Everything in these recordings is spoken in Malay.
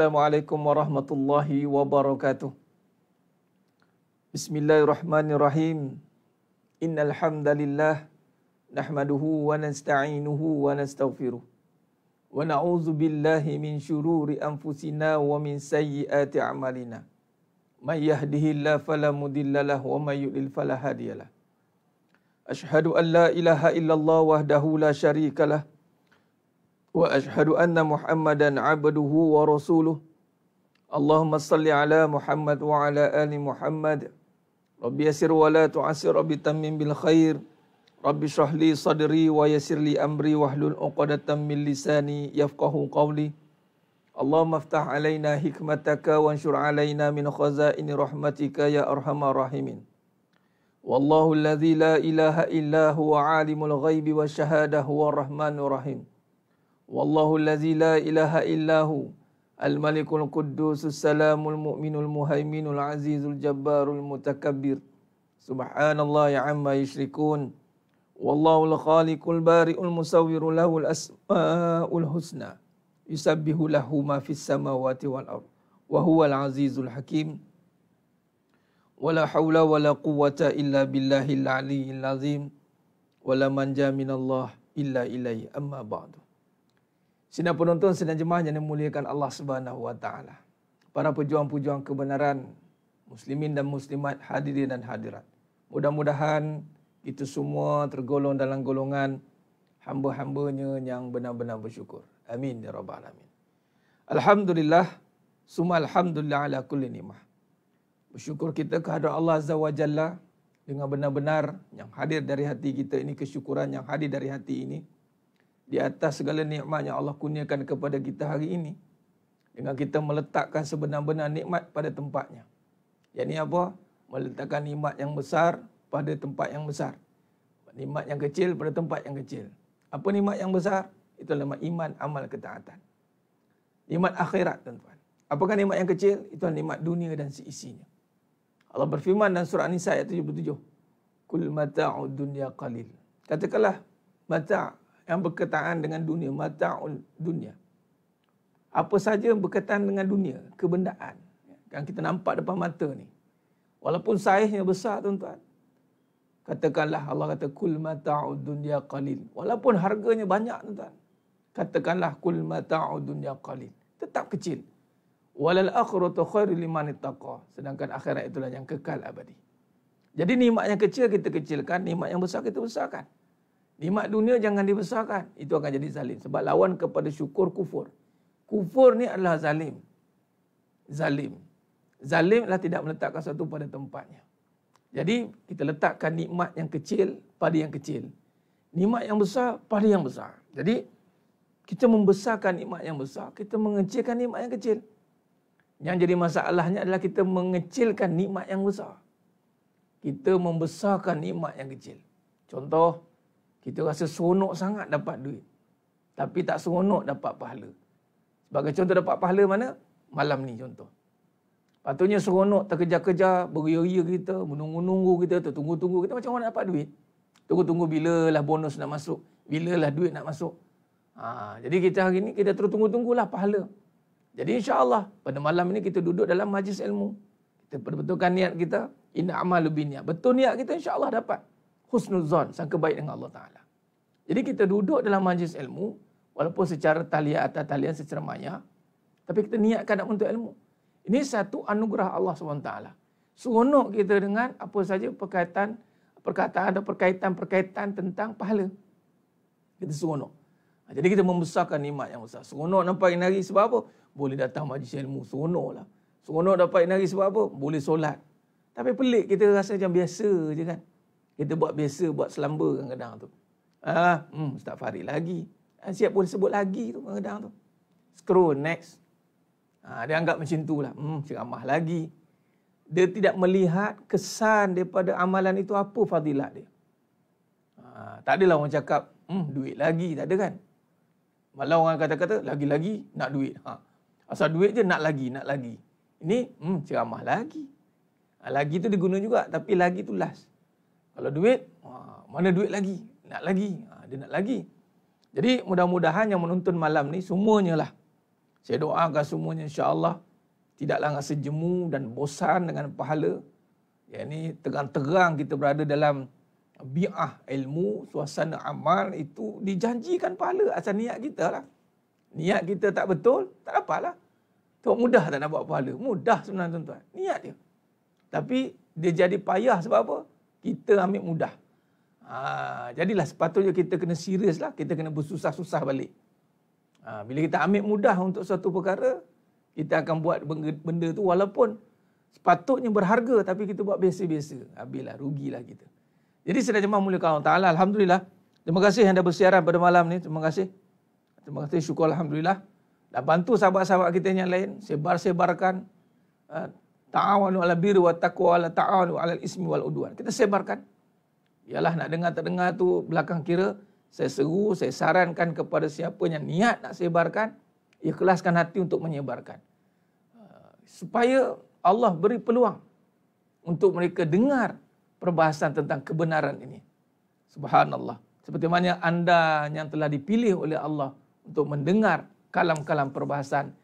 Assalamualaikum warahmatullahi wabarakatuh. Bismillahirrahmanirrahim. Innal hamdalillah nahmaduhu wa nasta'inuhu wa nastaghfiruh. Wa na'udzu billahi min shururi anfusina wa min sayyiati a'malina. May yahdihillahu fala mudilla lahu wa may yudlil fala hadiyalah. Ashhadu an la ilaha illallah wahdahu la sharika lah. واشهد ان محمدا عبده ورسوله اللهم صل على محمد وعلى ال محمد رب يسر ولا تعسر رب تمم بالخير رب اشرح لي صدري ويسر لي امري واحلل عقدة من لساني يفقه قولي اللهم افتح علينا حكمتك وانشر علينا من خزائن رحمتك يا ارحم الراحمين والله الذي لا اله الا هو عالم الغيب والشهاده هو الرحمن الرحيم والله الذي لا إله إلا هو الملك القدوس السلام المؤمن المهيمن العزيز الجبار المتكبر سبحان الله عما يشركون والله الخالق البارئ المصور له الأسماء الحسنى يسبح له ما في السماوات والأرض وهو العزيز الحكيم ولا حول ولا قوة إلا بالله العلي العظيم ولا منجا من الله إلا إليه أما بعد Sidang penonton sidang jemaah yang dimuliakan Allah Subhanahu wa taala. Para pejuang-pejuang kebenaran muslimin dan muslimat hadirin dan hadirat. Mudah-mudahan itu semua tergolong dalam golongan hamba-hambanya yang benar-benar bersyukur. Amin ya rabbal alamin. Alhamdulillah summa alhamdulillah ala kulli nikmah. Bersyukur kita kehadirat Allah Azza wa Jalla dengan benar-benar yang hadir dari hati kita ini kesyukuran yang hadir dari hati ini di atas segala nikmat yang Allah kurniakan kepada kita hari ini dengan kita meletakkan sebenar-benar nikmat pada tempatnya. Yani apa? Meletakkan nikmat yang besar pada tempat yang besar. Nikmat yang kecil pada tempat yang kecil. Apa nikmat yang besar? Itu nama iman, amal, ketaatan. Nikmat akhirat, tuan-tuan. Apakah nikmat yang kecil? Itu nikmat dunia dan seisinya. Allah berfirman dalam surah nisa ayat 77. Kul mata'u dunya qalil. Katakanlah mata yang berkaitan dengan dunia mataun dunia apa saja yang berkaitan dengan dunia kebendaan yang kita nampak depan mata ni walaupun saiznya besar tuan-tuan katakanlah Allah kata kul mataun dunia qalil walaupun harganya banyak tuan-tuan katakanlah kul mataun dunia qalil tetap kecil walal akhiratu khairul liman ittaqa sedangkan akhirat itulah yang kekal abadi jadi nikmat yang kecil kita kecilkan nikmat yang besar kita besarkan Nikmat dunia jangan dibesarkan. Itu akan jadi zalim. Sebab lawan kepada syukur kufur. Kufur ni adalah zalim. Zalim. Zalim adalah tidak meletakkan sesuatu pada tempatnya. Jadi kita letakkan nikmat yang kecil pada yang kecil. Nikmat yang besar pada yang besar. Jadi kita membesarkan nikmat yang besar. Kita mengecilkan nikmat yang kecil. Yang jadi masalahnya adalah kita mengecilkan nikmat yang besar. Kita membesarkan nikmat yang kecil. Contoh, kita rasa seronok sangat dapat duit. Tapi tak seronok dapat pahala. Sebagai contoh dapat pahala mana? Malam ni contoh. Patutnya seronok terkejar-kejar, beria-ria kita, menunggu-nunggu kita, tertunggu-tunggu kita macam orang nak dapat duit. Tunggu-tunggu bila lah bonus nak masuk, bila lah duit nak masuk. Ha, jadi kita hari ni kita terus tunggu-tunggulah pahala. Jadi insya-Allah pada malam ini kita duduk dalam majlis ilmu. Kita betul kan niat kita, inna amal lebih niat. Betul niat kita insya-Allah dapat husnuzan, sangka baik dengan Allah Ta'ala. Jadi kita duduk dalam majlis ilmu, walaupun secara talian atau talian secara maya, tapi kita niatkan untuk ilmu. Ini satu anugerah Allah SWT. Seronok kita dengan apa saja perkaitan, perkataan atau perkaitan-perkaitan tentang pahala. Kita seronok. Ha, jadi kita membesarkan nikmat yang besar. Seronok nampak inari sebab apa? Boleh datang majlis ilmu, seronok lah. Seronok dapat inari sebab apa? Boleh solat. Tapi pelik kita rasa macam biasa je kan. Kita buat biasa buat selamba kadang-kadang tu. Ah, hmm, Ustaz Farid lagi. Ah, siap pun sebut lagi tu kadang-kadang tu. Scroll next. Ah, dia anggap macam tu lah. Hmm, ceramah lagi. Dia tidak melihat kesan daripada amalan itu apa fadilat dia. Ah, tak adalah orang cakap, hmm, duit lagi. Tak ada kan? Malah orang kata-kata, lagi-lagi nak duit. Ha. Asal duit je nak lagi, nak lagi. Ini hmm, ceramah lagi. Ah, lagi tu diguna juga. Tapi lagi tu last. Kalau duit, mana duit lagi? Nak lagi? Ha, dia nak lagi. Jadi mudah-mudahan yang menonton malam ni semuanya lah. Saya doakan semuanya insya Allah Tidaklah rasa jemu dan bosan dengan pahala. ya ini terang-terang kita berada dalam bi'ah ilmu, suasana amal itu dijanjikan pahala asal niat kita lah. Niat kita tak betul, tak dapatlah. Tengok mudah tak nak buat pahala. Mudah sebenarnya tuan-tuan. Niat dia. Tapi dia jadi payah sebab apa? kita ambil mudah. Ha, jadilah sepatutnya kita kena serius lah. Kita kena bersusah-susah balik. Ha, bila kita ambil mudah untuk satu perkara, kita akan buat benda tu walaupun sepatutnya berharga tapi kita buat biasa-biasa. Habislah, rugilah kita. Jadi sedar jemaah mulia kawan ta'ala, Alhamdulillah. Terima kasih yang dah bersiaran pada malam ni. Terima kasih. Terima kasih, syukur Alhamdulillah. Dah bantu sahabat-sahabat kita yang lain, sebar-sebarkan. Uh, Ta'awanu ala birri wa taqwa ala ta'awanu ala ismi wal udwan. Kita sebarkan. Yalah nak dengar tak dengar tu belakang kira. Saya seru, saya sarankan kepada siapa yang niat nak sebarkan. Ikhlaskan hati untuk menyebarkan. Ah, supaya Allah beri peluang untuk mereka dengar perbahasan tentang kebenaran ini. Subhanallah. Seperti mana anda yang telah dipilih oleh Allah untuk mendengar kalam-kalam perbahasan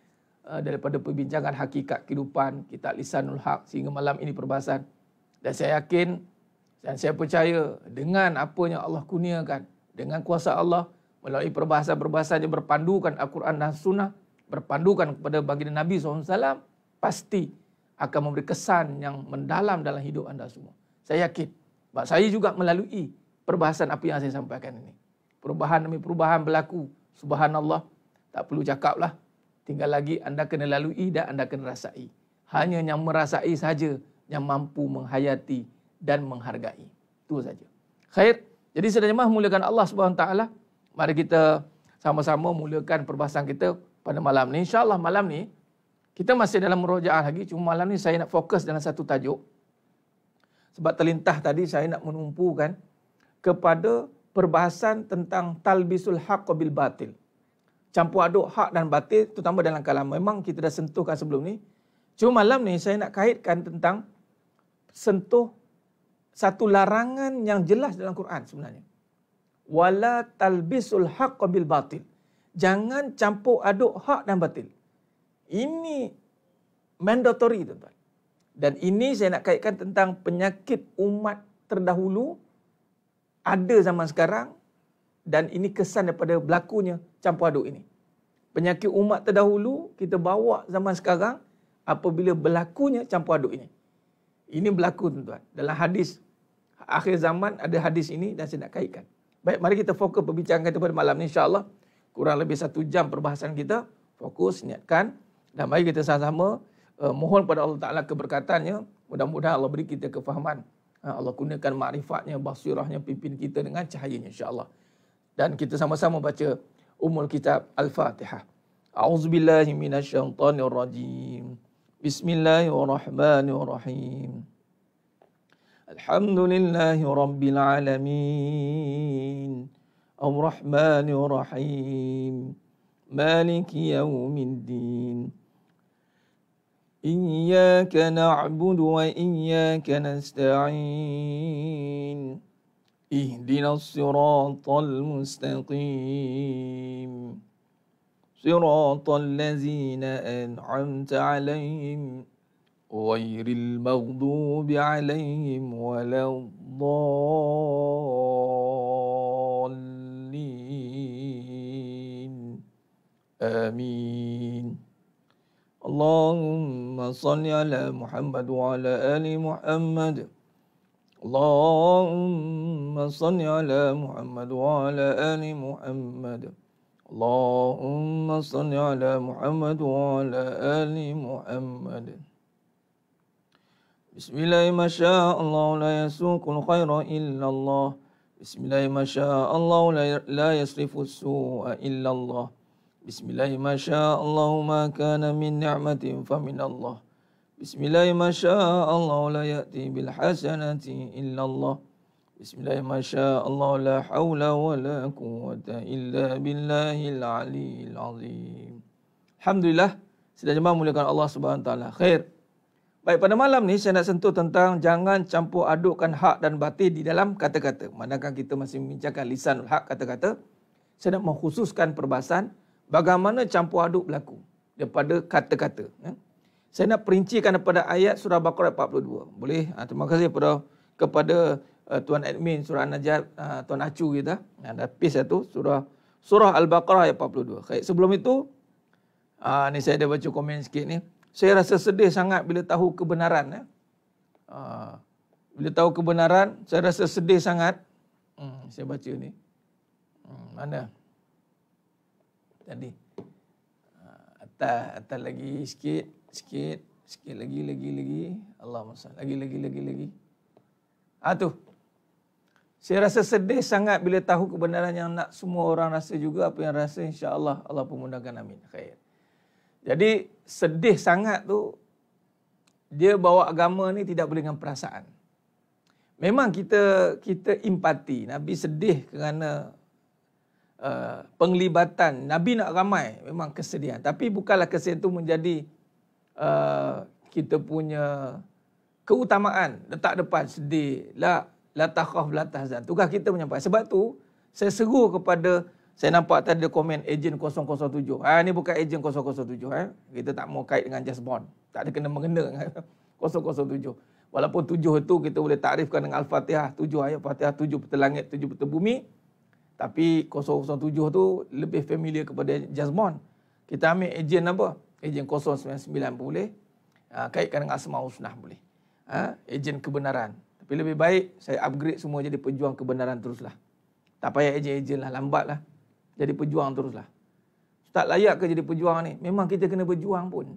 Uh, daripada perbincangan hakikat kehidupan kita lisanul haq sehingga malam ini perbahasan dan saya yakin dan saya percaya dengan apa yang Allah kurniakan dengan kuasa Allah melalui perbahasan-perbahasan yang berpandukan Al-Quran dan Sunnah berpandukan kepada baginda Nabi SAW pasti akan memberi kesan yang mendalam dalam hidup anda semua. Saya yakin. Sebab saya juga melalui perbahasan apa yang saya sampaikan ini. Perubahan demi perubahan berlaku. Subhanallah. Tak perlu cakap lah tinggal lagi anda kena lalui dan anda kena rasai. Hanya yang merasai saja yang mampu menghayati dan menghargai. Itu saja. Khair. Jadi saudara jemaah mulakan Allah Subhanahu taala. Mari kita sama-sama mulakan perbahasan kita pada malam ni. Insya-Allah malam ni kita masih dalam murojaah lagi cuma malam ni saya nak fokus dalam satu tajuk. Sebab terlintah tadi saya nak menumpukan kepada perbahasan tentang talbisul haqq bil batil campur aduk hak dan batil terutama dalam kalam memang kita dah sentuhkan sebelum ni. Cuma malam ni saya nak kaitkan tentang sentuh satu larangan yang jelas dalam Quran sebenarnya. Wala talbisul haqq bil batil. Jangan campur aduk hak dan batil. Ini mandatory tuan-tuan. Dan ini saya nak kaitkan tentang penyakit umat terdahulu ada zaman sekarang dan ini kesan daripada berlakunya campur aduk ini. Penyakit umat terdahulu kita bawa zaman sekarang apabila berlakunya campur aduk ini. Ini berlaku tuan-tuan. Dalam hadis akhir zaman ada hadis ini dan saya nak kaitkan. Baik, mari kita fokus perbincangan kita pada malam ini insyaAllah. Kurang lebih satu jam perbahasan kita. Fokus, niatkan. Dan mari kita sama-sama uh, mohon pada Allah Ta'ala keberkatannya. Mudah-mudahan Allah beri kita kefahaman. Eh, Allah kurniakan makrifatnya, basirahnya, pimpin kita dengan cahayanya insyaAllah. Allah dan kita sama-sama baca umul kitab al-Fatihah. A'udzubillahi minasyaitonirrajim. Bismillahirrahmanirrahim. Alhamdulillahi rabbil alamin. Ar-Rahmanirrahim. مالك يوم الدين اياك نعبد واياك نستعين اهدنا الصراط المستقيم صراط الذين أنعمت عليهم غير المغضوب عليهم ولا الضالين آمين اللهم صل على محمد وعلى آل محمد اللهم صل على محمد وعلى آل محمد اللهم صل على محمد وعلى آل محمد بسم الله ما شاء الله لا يسوق الخير إلا الله بسم الله ما شاء الله لا يصرف السوء إلا الله بسم الله ما شاء الله ما كان من نعمة فمن الله Bismillahirrahmanirrahim. la ya'ti hasanati illa Allah. Bismillahirrahmanirrahim. la wa la illa billahil aliyyil azim. Alhamdulillah, sidang jemaah muliakan Allah Subhanahu taala. Khair. Baik, pada malam ni saya nak sentuh tentang jangan campur adukkan hak dan batil di dalam kata-kata. Manakala kita masih membincangkan lisan hak kata-kata, saya nak mengkhususkan perbahasan bagaimana campur aduk berlaku daripada kata-kata. Eh? Saya nak perincikan kepada ayat surah Baqarah 42. Boleh? Uh, terima kasih kepada kepada uh, tuan admin surah najat uh, tuan Acu kita. Ada ha, uh, page satu surah surah Al-Baqarah ayat 42. Okay. sebelum itu uh, ni saya ada baca komen sikit ni. Saya rasa sedih sangat bila tahu kebenaran ya. Uh, bila tahu kebenaran, saya rasa sedih sangat. Hmm, saya baca ni. Hmm, mana? Tadi. Uh, atas, atas lagi sikit sikit sikit lagi lagi lagi Allah masya lagi lagi lagi lagi Atuh, tu saya rasa sedih sangat bila tahu kebenaran yang nak semua orang rasa juga apa yang rasa insya-Allah Allah pemudahkan amin khair jadi sedih sangat tu dia bawa agama ni tidak boleh dengan perasaan memang kita kita empati nabi sedih kerana uh, penglibatan nabi nak ramai memang kesedihan tapi bukanlah kesedihan itu menjadi uh, kita punya keutamaan letak depan sedih la la takhaf la tahzan tugas kita menyampaikan sebab tu saya seru kepada saya nampak tadi ada komen ejen 007 ha ni bukan ejen 007 eh kita tak mau kait dengan just bond tak ada kena mengena dengan 007 walaupun tujuh itu kita boleh takrifkan dengan al-fatihah tujuh ayat fatihah tujuh peta langit tujuh petang bumi tapi 007 tu lebih familiar kepada just kita ambil ejen apa ejen 099 boleh ha, kaitkan dengan asma usnah boleh ha, ejen kebenaran tapi lebih baik saya upgrade semua jadi pejuang kebenaran teruslah tak payah ejen-ejen lah lambatlah jadi pejuang teruslah tak layak ke jadi pejuang ni memang kita kena berjuang pun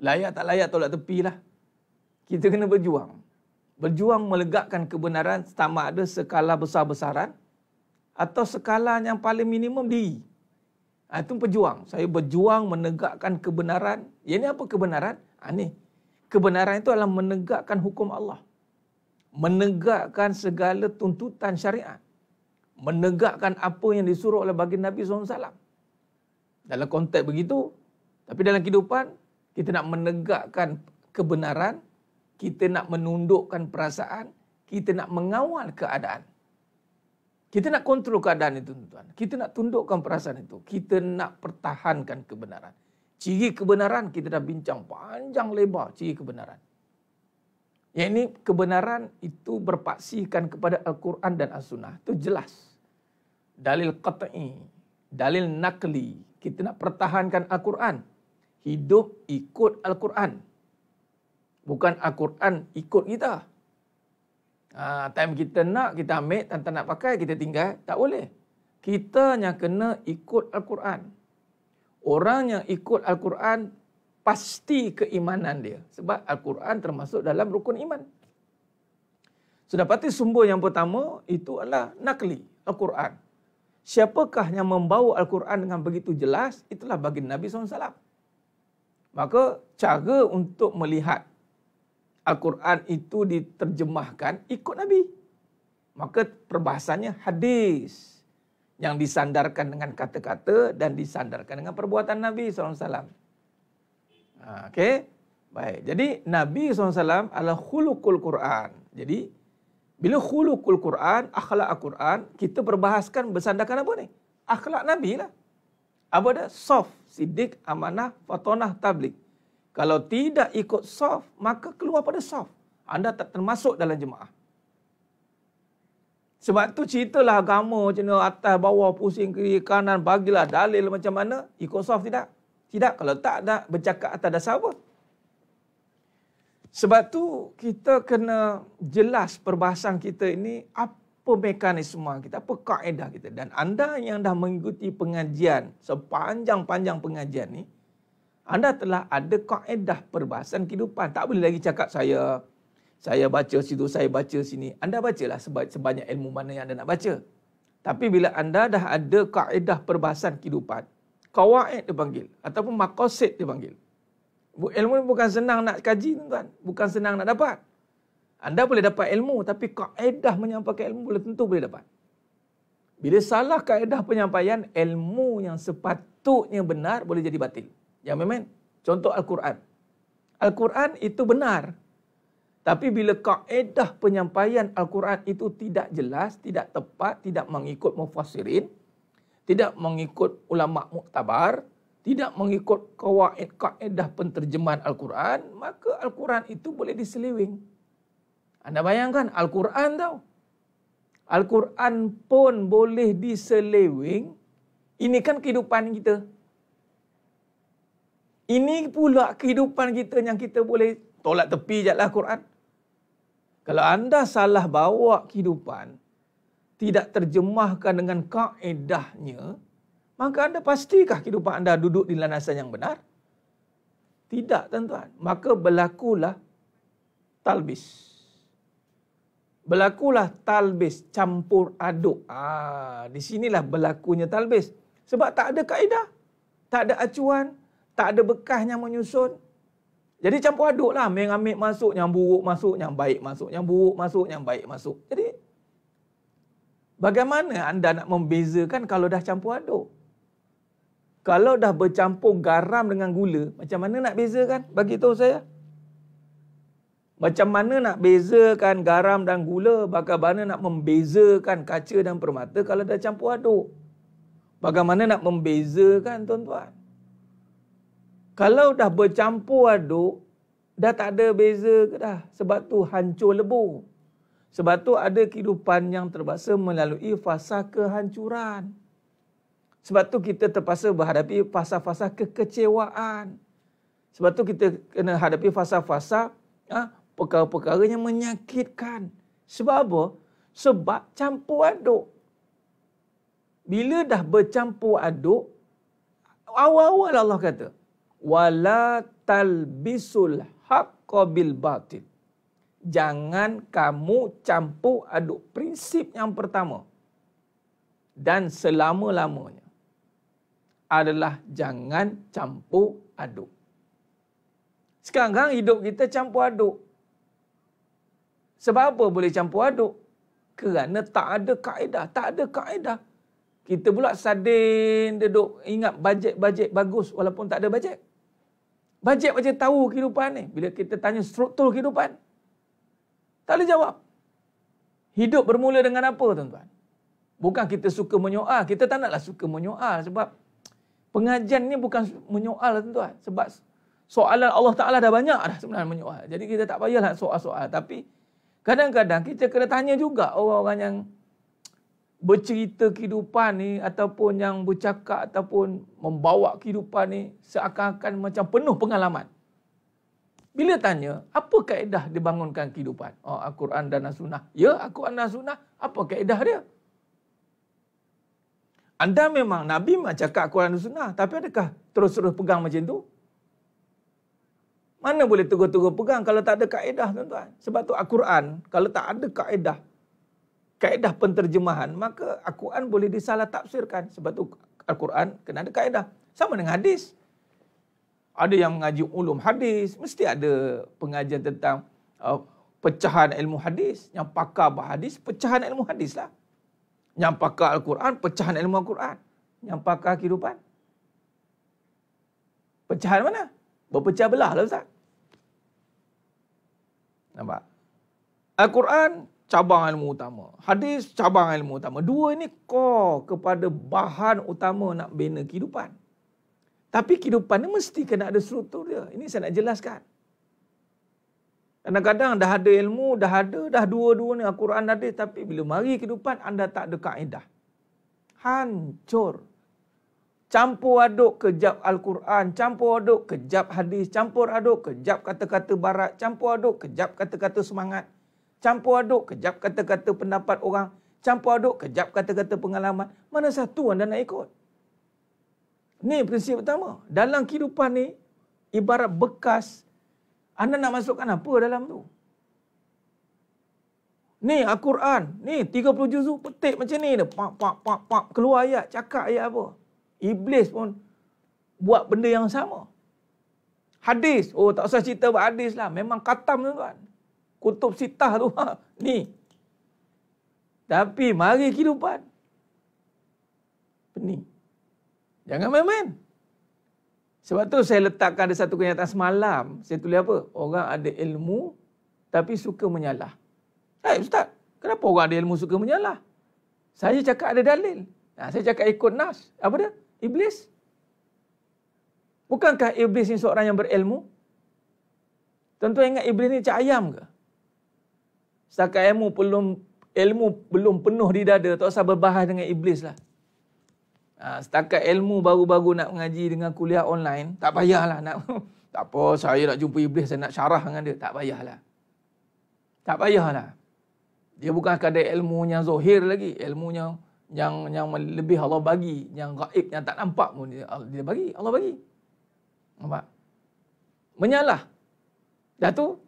layak tak layak tolak tepi lah kita kena berjuang berjuang melegakkan kebenaran sama ada skala besar-besaran atau skala yang paling minimum diri Ha, itu pejuang. Saya berjuang menegakkan kebenaran. Yang ini apa kebenaran? Ha, ah, ini. Kebenaran itu adalah menegakkan hukum Allah. Menegakkan segala tuntutan syariat. Menegakkan apa yang disuruh oleh bagi Nabi SAW. Dalam konteks begitu. Tapi dalam kehidupan, kita nak menegakkan kebenaran. Kita nak menundukkan perasaan. Kita nak mengawal keadaan. Kita nak kontrol keadaan itu tuan. Kita nak tundukkan perasaan itu. Kita nak pertahankan kebenaran. Ciri kebenaran kita dah bincang panjang lebar ciri kebenaran. Yang ini kebenaran itu berpaksikan kepada Al-Quran dan As-Sunnah. Itu jelas. Dalil qat'i, dalil nakli. Kita nak pertahankan Al-Quran. Hidup ikut Al-Quran. Bukan Al-Quran ikut kita. Ha, time kita nak, kita ambil. Tanpa nak pakai, kita tinggal. Tak boleh. Kita yang kena ikut Al-Quran. Orang yang ikut Al-Quran, pasti keimanan dia. Sebab Al-Quran termasuk dalam rukun iman. Sudah pasti sumber yang pertama, itu adalah nakli, Al-Quran. Siapakah yang membawa Al-Quran dengan begitu jelas, itulah bagi Nabi SAW. Maka cara untuk melihat Al-Quran itu diterjemahkan ikut Nabi. Maka perbahasannya hadis yang disandarkan dengan kata-kata dan disandarkan dengan perbuatan Nabi SAW. Ha, okey, baik. Jadi Nabi SAW adalah khulukul Quran. Jadi bila khulukul Quran, akhlak Al-Quran, kita perbahaskan bersandarkan apa ni? Akhlak Nabi lah. Apa dia? Sof, sidik, amanah, fatonah, tablik. Kalau tidak ikut soft, maka keluar pada soft. Anda tak termasuk dalam jemaah. Sebab tu ceritalah agama macam mana atas, bawah, pusing, kiri, kanan, bagilah dalil macam mana. Ikut soft tidak? Tidak. Kalau tak, tak bercakap atas dasar apa? Sebab tu kita kena jelas perbahasan kita ini apa mekanisme kita, apa kaedah kita. Dan anda yang dah mengikuti pengajian sepanjang-panjang pengajian ini anda telah ada kaedah perbahasan kehidupan. Tak boleh lagi cakap saya saya baca situ, saya baca sini. Anda bacalah sebanyak ilmu mana yang anda nak baca. Tapi bila anda dah ada kaedah perbahasan kehidupan, kawaid dia panggil, ataupun makosid dia panggil. Ilmu ni bukan senang nak kaji, tuan. bukan senang nak dapat. Anda boleh dapat ilmu, tapi kaedah menyampaikan ilmu boleh tentu boleh dapat. Bila salah kaedah penyampaian, ilmu yang sepatutnya benar boleh jadi batil yang memang contoh Al-Quran. Al-Quran itu benar. Tapi bila kaedah penyampaian Al-Quran itu tidak jelas, tidak tepat, tidak mengikut mufassirin, tidak mengikut ulama muktabar, tidak mengikut kawaid kaedah penterjemahan Al-Quran, maka Al-Quran itu boleh diseliwing. Anda bayangkan Al-Quran tau. Al-Quran pun boleh diseliwing. Ini kan kehidupan kita. Ini pula kehidupan kita yang kita boleh tolak tepi je lah Quran. Kalau anda salah bawa kehidupan, tidak terjemahkan dengan kaedahnya, maka anda pastikah kehidupan anda duduk di landasan yang benar? Tidak tuan-tuan. Maka berlakulah talbis. Berlakulah talbis, campur aduk. Ah, di sinilah berlakunya talbis. Sebab tak ada kaedah, tak ada acuan, tak ada yang menyusun. Jadi campur aduk lah. Mengambil masuk yang buruk masuk, yang baik masuk, yang buruk masuk, yang baik masuk. Jadi bagaimana anda nak membezakan kalau dah campur aduk? Kalau dah bercampur garam dengan gula, macam mana nak bezakan? Bagi tahu saya. Macam mana nak bezakan garam dan gula? Bagaimana nak membezakan kaca dan permata kalau dah campur aduk? Bagaimana nak membezakan tuan-tuan? Kalau dah bercampur aduk, dah tak ada beza ke dah? Sebab tu hancur lebur. Sebab tu ada kehidupan yang terpaksa melalui fasa kehancuran. Sebab tu kita terpaksa berhadapi fasa-fasa kekecewaan. Sebab tu kita kena hadapi fasa-fasa ha, perkara-perkara yang menyakitkan. Sebab apa? Sebab campur aduk. Bila dah bercampur aduk, awal-awal Allah kata, wala talbisul haqqo bil batil. Jangan kamu campur aduk prinsip yang pertama dan selama-lamanya adalah jangan campur aduk. Sekarang hidup kita campur aduk. Sebab apa boleh campur aduk? Kerana tak ada kaedah, tak ada kaedah. Kita pula sadin duduk ingat bajet-bajet bagus walaupun tak ada bajet. Bajet macam tahu kehidupan ni. Bila kita tanya struktur kehidupan. Tak boleh jawab. Hidup bermula dengan apa tuan-tuan? Bukan kita suka menyoal. Kita tak naklah suka menyoal sebab pengajian ni bukan menyoal tuan-tuan. Sebab soalan Allah Ta'ala dah banyak dah sebenarnya menyoal. Jadi kita tak payahlah soal-soal. Tapi kadang-kadang kita kena tanya juga orang-orang yang bercerita kehidupan ni ataupun yang bercakap ataupun membawa kehidupan ni seakan-akan macam penuh pengalaman. Bila tanya, apa kaedah dibangunkan kehidupan? Oh, Al-Quran dan As-Sunnah. Ya, Al-Quran dan As-Sunnah. Apa kaedah dia? Anda memang Nabi memang cakap Al-Quran dan As-Sunnah. Tapi adakah terus-terus pegang macam tu? Mana boleh terus-terus pegang kalau tak ada kaedah, tuan-tuan? Sebab tu Al-Quran, kalau tak ada kaedah, kaedah penterjemahan, maka Al-Quran boleh disalah tafsirkan. Sebab tu Al-Quran kena ada kaedah. Sama dengan hadis. Ada yang mengaji ulum hadis. Mesti ada pengajian tentang uh, pecahan ilmu hadis. Yang pakar berhadis, pecahan ilmu hadis lah. Yang pakar Al-Quran, pecahan ilmu Al-Quran. Yang pakar kehidupan. Pecahan mana? Berpecah belah lah Ustaz. Nampak? Al-Quran cabang ilmu utama. Hadis cabang ilmu utama. Dua ini core kepada bahan utama nak bina kehidupan. Tapi kehidupan ni mesti kena ada struktur dia. Ini saya nak jelaskan. Kadang-kadang dah ada ilmu, dah ada, dah dua-dua ni Al-Quran ada. Tapi bila mari kehidupan, anda tak ada kaedah. Hancur. Campur aduk kejap Al-Quran, campur aduk kejap hadis, campur aduk kejap kata-kata barat, campur aduk kejap kata-kata semangat campur aduk kejap kata-kata pendapat orang, campur aduk kejap kata-kata pengalaman, mana satu anda nak ikut? Ni prinsip pertama. Dalam kehidupan ni, ibarat bekas, anda nak masukkan apa dalam tu? Ni Al-Quran, ni 30 juzu petik macam ni dia. Pak, pak, pak, pak, keluar ayat, cakap ayat apa. Iblis pun buat benda yang sama. Hadis, oh tak usah cerita buat hadis lah. Memang katam tu kan kutub sitah tu ha, ni tapi mari kehidupan pening jangan main-main sebab tu saya letakkan ada satu kenyataan semalam saya tulis apa orang ada ilmu tapi suka menyalah hai ustaz kenapa orang ada ilmu suka menyalah saya cakap ada dalil nah, ha, saya cakap ikut nas apa dia iblis bukankah iblis ni seorang yang berilmu Tentu ingat iblis ni cak ayam ke? Setakat ilmu belum ilmu belum penuh di dada, tak usah berbahas dengan iblis lah. Ha, setakat ilmu baru-baru nak mengaji dengan kuliah online, tak payahlah nak. tak apa, saya nak jumpa iblis, saya nak syarah dengan dia. Tak payahlah. Tak payahlah. Dia bukan sekadar ilmu yang zahir lagi. Ilmu yang, yang yang lebih Allah bagi. Yang gaib, yang tak nampak pun dia, dia bagi. Allah bagi. Nampak? Menyalah. Dah tu,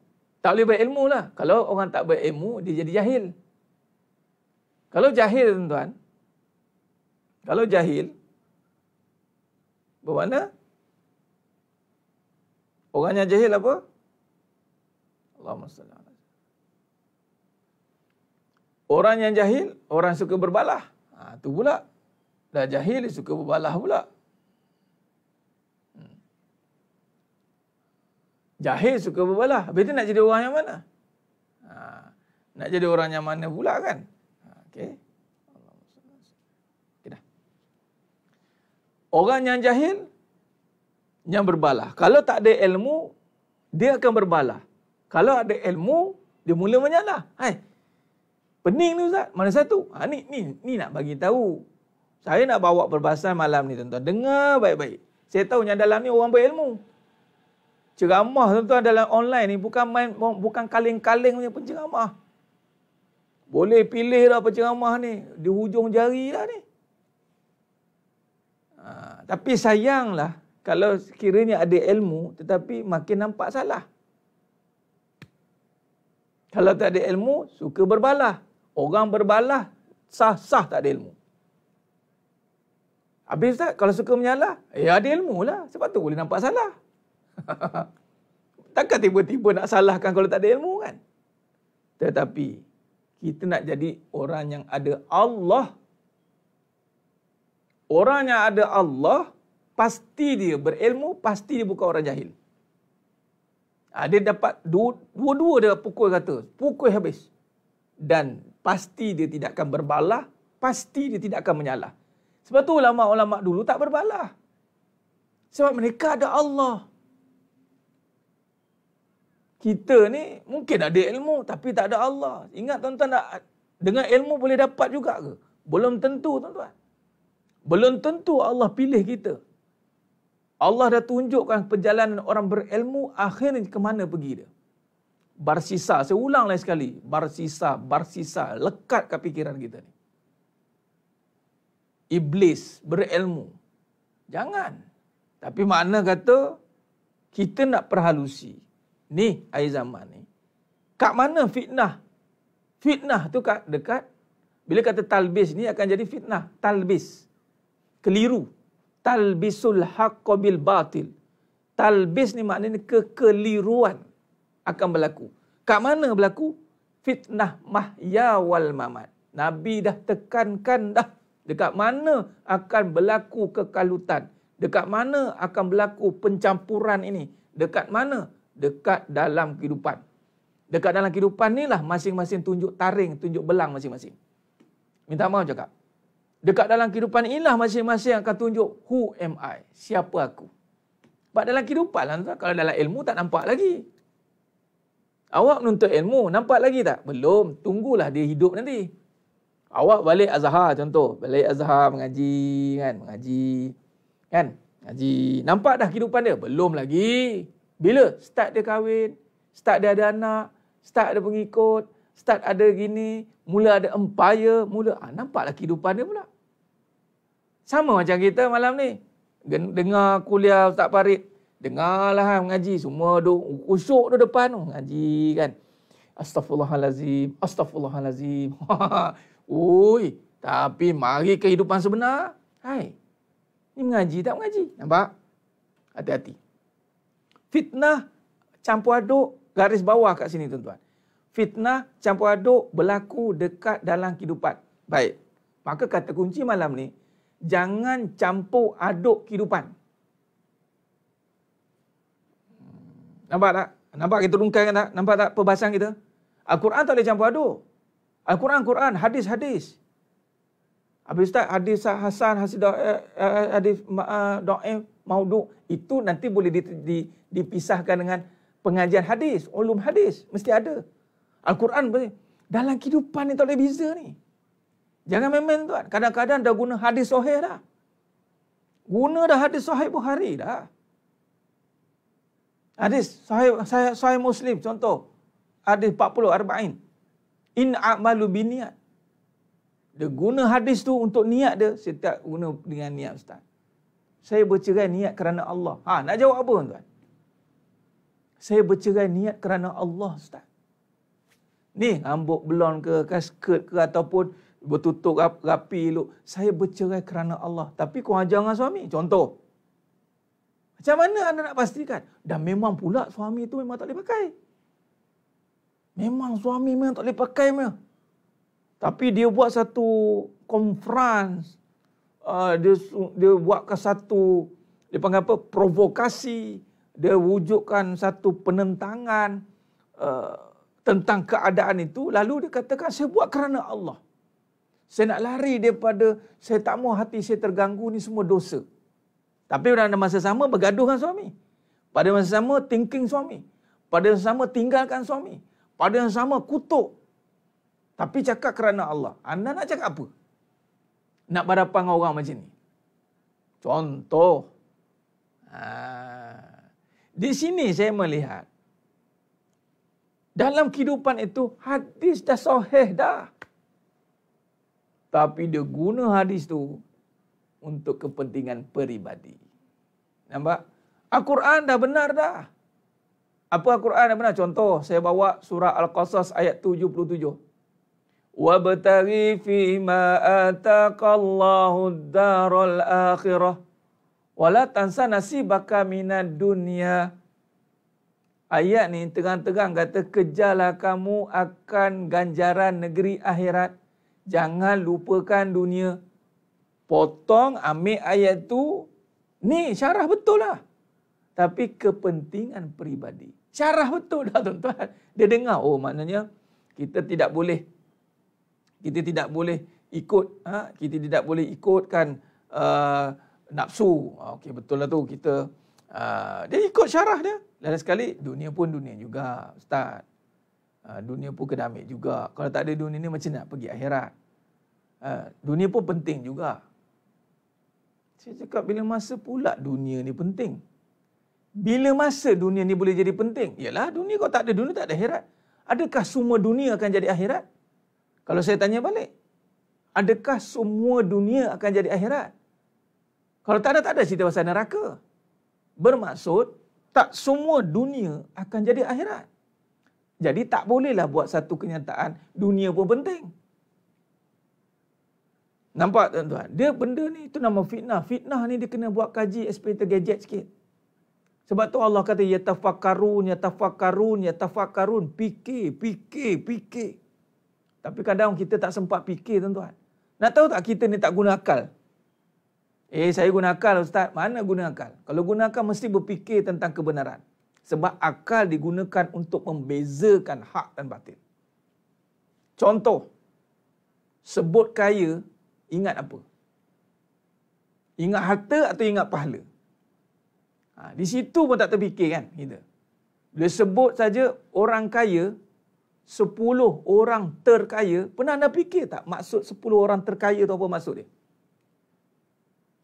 tak boleh berilmu lah. Kalau orang tak berilmu, dia jadi jahil. Kalau jahil tuan-tuan, kalau jahil, bermakna orang yang jahil apa? Allahumma sallam. Orang yang jahil, orang suka berbalah. Ha, pula. Dah jahil, suka berbalah pula. Jahil suka berbalah. Habis tu nak jadi orang yang mana? Ha, nak jadi orang yang mana pula kan? Ha, okay. okay dah. Orang yang jahil, yang berbalah. Kalau tak ada ilmu, dia akan berbalah. Kalau ada ilmu, dia mula menyala. Hai, pening ni Ustaz. Mana satu? Ha, ni, ni, ni nak bagi tahu. Saya nak bawa perbahasan malam ni tuan-tuan. Dengar baik-baik. Saya tahu yang dalam ni orang berilmu. Ceramah tuan-tuan dalam online ni bukan main bukan kaleng-kaleng punya penceramah. Boleh pilih dah penceramah ni di hujung jari lah ni. Ha, tapi lah kalau sekiranya ada ilmu tetapi makin nampak salah. Kalau tak ada ilmu, suka berbalah. Orang berbalah, sah-sah tak ada ilmu. Habis tak? Kalau suka menyalah, ya ada ilmu lah. Sebab tu boleh nampak salah. Takkan tiba-tiba nak salahkan kalau tak ada ilmu kan? Tetapi kita nak jadi orang yang ada Allah. Orang yang ada Allah, pasti dia berilmu, pasti dia bukan orang jahil. Ah, dia dapat dua-dua dia pukul kata, pukul habis. Dan pasti dia tidak akan berbalah, pasti dia tidak akan menyalah. Sebab tu ulama-ulama dulu tak berbalah. Sebab mereka ada Allah kita ni mungkin ada ilmu tapi tak ada Allah. Ingat tuan-tuan tak dengan ilmu boleh dapat juga ke? Belum tentu tuan-tuan. Belum tentu Allah pilih kita. Allah dah tunjukkan perjalanan orang berilmu akhirnya ke mana pergi dia. Barsisa, saya ulang lagi sekali. Barsisa, barsisa, lekat ke fikiran kita ni. Iblis berilmu. Jangan. Tapi mana kata, kita nak perhalusi ni air zaman ni kat mana fitnah fitnah tu kat dekat bila kata talbis ni akan jadi fitnah talbis keliru talbisul haqqo bil batil talbis ni maknanya kekeliruan akan berlaku kat mana berlaku fitnah mahya wal mamat nabi dah tekankan dah dekat mana akan berlaku kekalutan dekat mana akan berlaku pencampuran ini dekat mana dekat dalam kehidupan. Dekat dalam kehidupan ni lah masing-masing tunjuk taring, tunjuk belang masing-masing. Minta maaf cakap. Dekat dalam kehidupan inilah masing-masing akan tunjuk who am I, siapa aku. Sebab dalam kehidupan lah, kalau dalam ilmu tak nampak lagi. Awak menuntut ilmu, nampak lagi tak? Belum, tunggulah dia hidup nanti. Awak balik azhar contoh, balik azhar mengaji kan, mengaji kan, mengaji. Nampak dah kehidupan dia? Belum lagi. Bila start dia kahwin, start dia ada anak, start ada pengikut, start ada gini, mula ada empire, mula ah, nampaklah kehidupan dia pula. Sama macam kita malam ni. Dengar kuliah Ustaz Farid. Dengarlah kan mengaji. Semua duk usuk tu depan tu. Oh, mengaji kan. Astaghfirullahalazim. Astaghfirullahalazim. Ui. Tapi mari kehidupan sebenar. Hai. Ni mengaji tak mengaji. Nampak? Hati-hati. Fitnah campur aduk garis bawah kat sini tuan-tuan. Fitnah campur aduk berlaku dekat dalam kehidupan. Baik. Maka kata kunci malam ni, jangan campur aduk kehidupan. Nampak tak? Nampak kita rungkai kan tak? Nampak tak perbahasan kita? Al-Quran tak boleh campur aduk. Al-Quran, Quran, al hadis-hadis. Habis tak hadis Hasan, hadis, hadis, Maudu itu nanti boleh dipisahkan dengan pengajian hadis, ulum hadis mesti ada. Al-Quran mesti dalam kehidupan ni tak boleh beza ni. Jangan main-main tuan. Kadang-kadang dah guna hadis sahih dah. Guna dah hadis sahih Bukhari dah. Hadis sahih saya sahih Muslim contoh. Hadis 40 arba'in. In a'malu biniat. Dia guna hadis tu untuk niat dia setiap guna dengan niat ustaz saya bercerai niat kerana Allah. Ha, nak jawab apa tuan? Saya bercerai niat kerana Allah, Ustaz. Ni, rambut blonde ke, kan skirt ke, ataupun bertutup rap, rapi, look. saya bercerai kerana Allah. Tapi kau ajar dengan suami, contoh. Macam mana anda nak pastikan? Dan memang pula suami tu memang tak boleh pakai. Memang suami memang tak boleh pakai. Tapi dia buat satu conference, uh, dia dia buatkan satu dia panggil apa provokasi dia wujudkan satu penentangan uh, tentang keadaan itu lalu dia katakan saya buat kerana Allah saya nak lari daripada saya tak mau hati saya terganggu ni semua dosa tapi pada masa sama bergaduh dengan suami pada masa sama thinking suami pada masa sama tinggalkan suami pada masa sama kutuk tapi cakap kerana Allah anda nak cakap apa nak berapa dengan orang macam ni? Contoh. Ha, di sini saya melihat. Dalam kehidupan itu hadis dah soheh dah. Tapi dia guna hadis tu untuk kepentingan peribadi. Nampak? Al-Quran dah benar dah. Apa Al-Quran dah benar? Contoh, saya bawa surah Al-Qasas ayat 77. وابتغ فيما آتاك الله الدار الآخرة ولا تنسى نصيبك من الدنيا Ayat ni terang-terang kata kejarlah kamu akan ganjaran negeri akhirat. Jangan lupakan dunia. Potong ambil ayat tu. Ni syarah betul lah. Tapi kepentingan peribadi. Syarah betul lah tuan-tuan. Dia dengar oh maknanya kita tidak boleh kita tidak boleh ikut ha? kita tidak boleh ikutkan uh, nafsu ah, okey betul lah tu kita uh, dia ikut syarah dia lain sekali dunia pun dunia juga ustaz uh, dunia pun kedamai juga kalau tak ada dunia ni macam nak pergi akhirat uh, dunia pun penting juga saya cakap bila masa pula dunia ni penting bila masa dunia ni boleh jadi penting? Yalah, dunia kau tak ada dunia, tak ada akhirat. Adakah semua dunia akan jadi akhirat? Kalau saya tanya balik, adakah semua dunia akan jadi akhirat? Kalau tak ada, tak ada cerita pasal neraka. Bermaksud, tak semua dunia akan jadi akhirat. Jadi tak bolehlah buat satu kenyataan dunia pun penting. Nampak tuan-tuan? Dia benda ni tu nama fitnah. Fitnah ni dia kena buat kaji eksperter gadget sikit. Sebab tu Allah kata, Ya tafakarun, ya tafakarun, ya tafakarun. Fikir, fikir, fikir. Tapi kadang kadang kita tak sempat fikir tuan-tuan. Nak tahu tak kita ni tak guna akal? Eh saya guna akal ustaz. Mana guna akal? Kalau guna akal mesti berfikir tentang kebenaran. Sebab akal digunakan untuk membezakan hak dan batil. Contoh. Sebut kaya ingat apa? Ingat harta atau ingat pahala? Ha, di situ pun tak terfikir kan kita. Bila sebut saja orang kaya Sepuluh orang terkaya, pernah anda fikir tak maksud sepuluh orang terkaya tu apa maksud dia?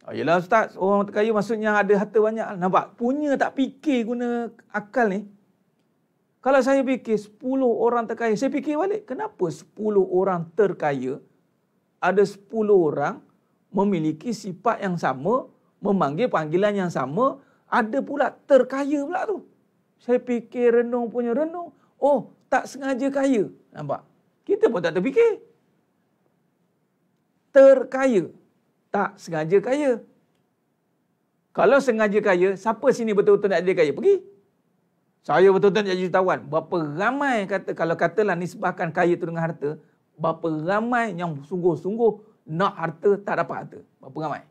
Oh, yelah ustaz, orang terkaya maksudnya ada harta banyak. Nampak? Punya tak fikir guna akal ni. Kalau saya fikir sepuluh orang terkaya, saya fikir balik. Kenapa sepuluh orang terkaya, ada sepuluh orang memiliki sifat yang sama, memanggil panggilan yang sama, ada pula terkaya pula tu. Saya fikir renung punya renung. Oh, tak sengaja kaya. Nampak? Kita pun tak terfikir. Terkaya. Tak sengaja kaya. Kalau sengaja kaya, siapa sini betul-betul nak jadi kaya? Pergi. Saya betul-betul nak jadi jutawan. Berapa ramai kata, kalau katalah nisbahkan kaya tu dengan harta, berapa ramai yang sungguh-sungguh nak harta, tak dapat harta. Berapa ramai?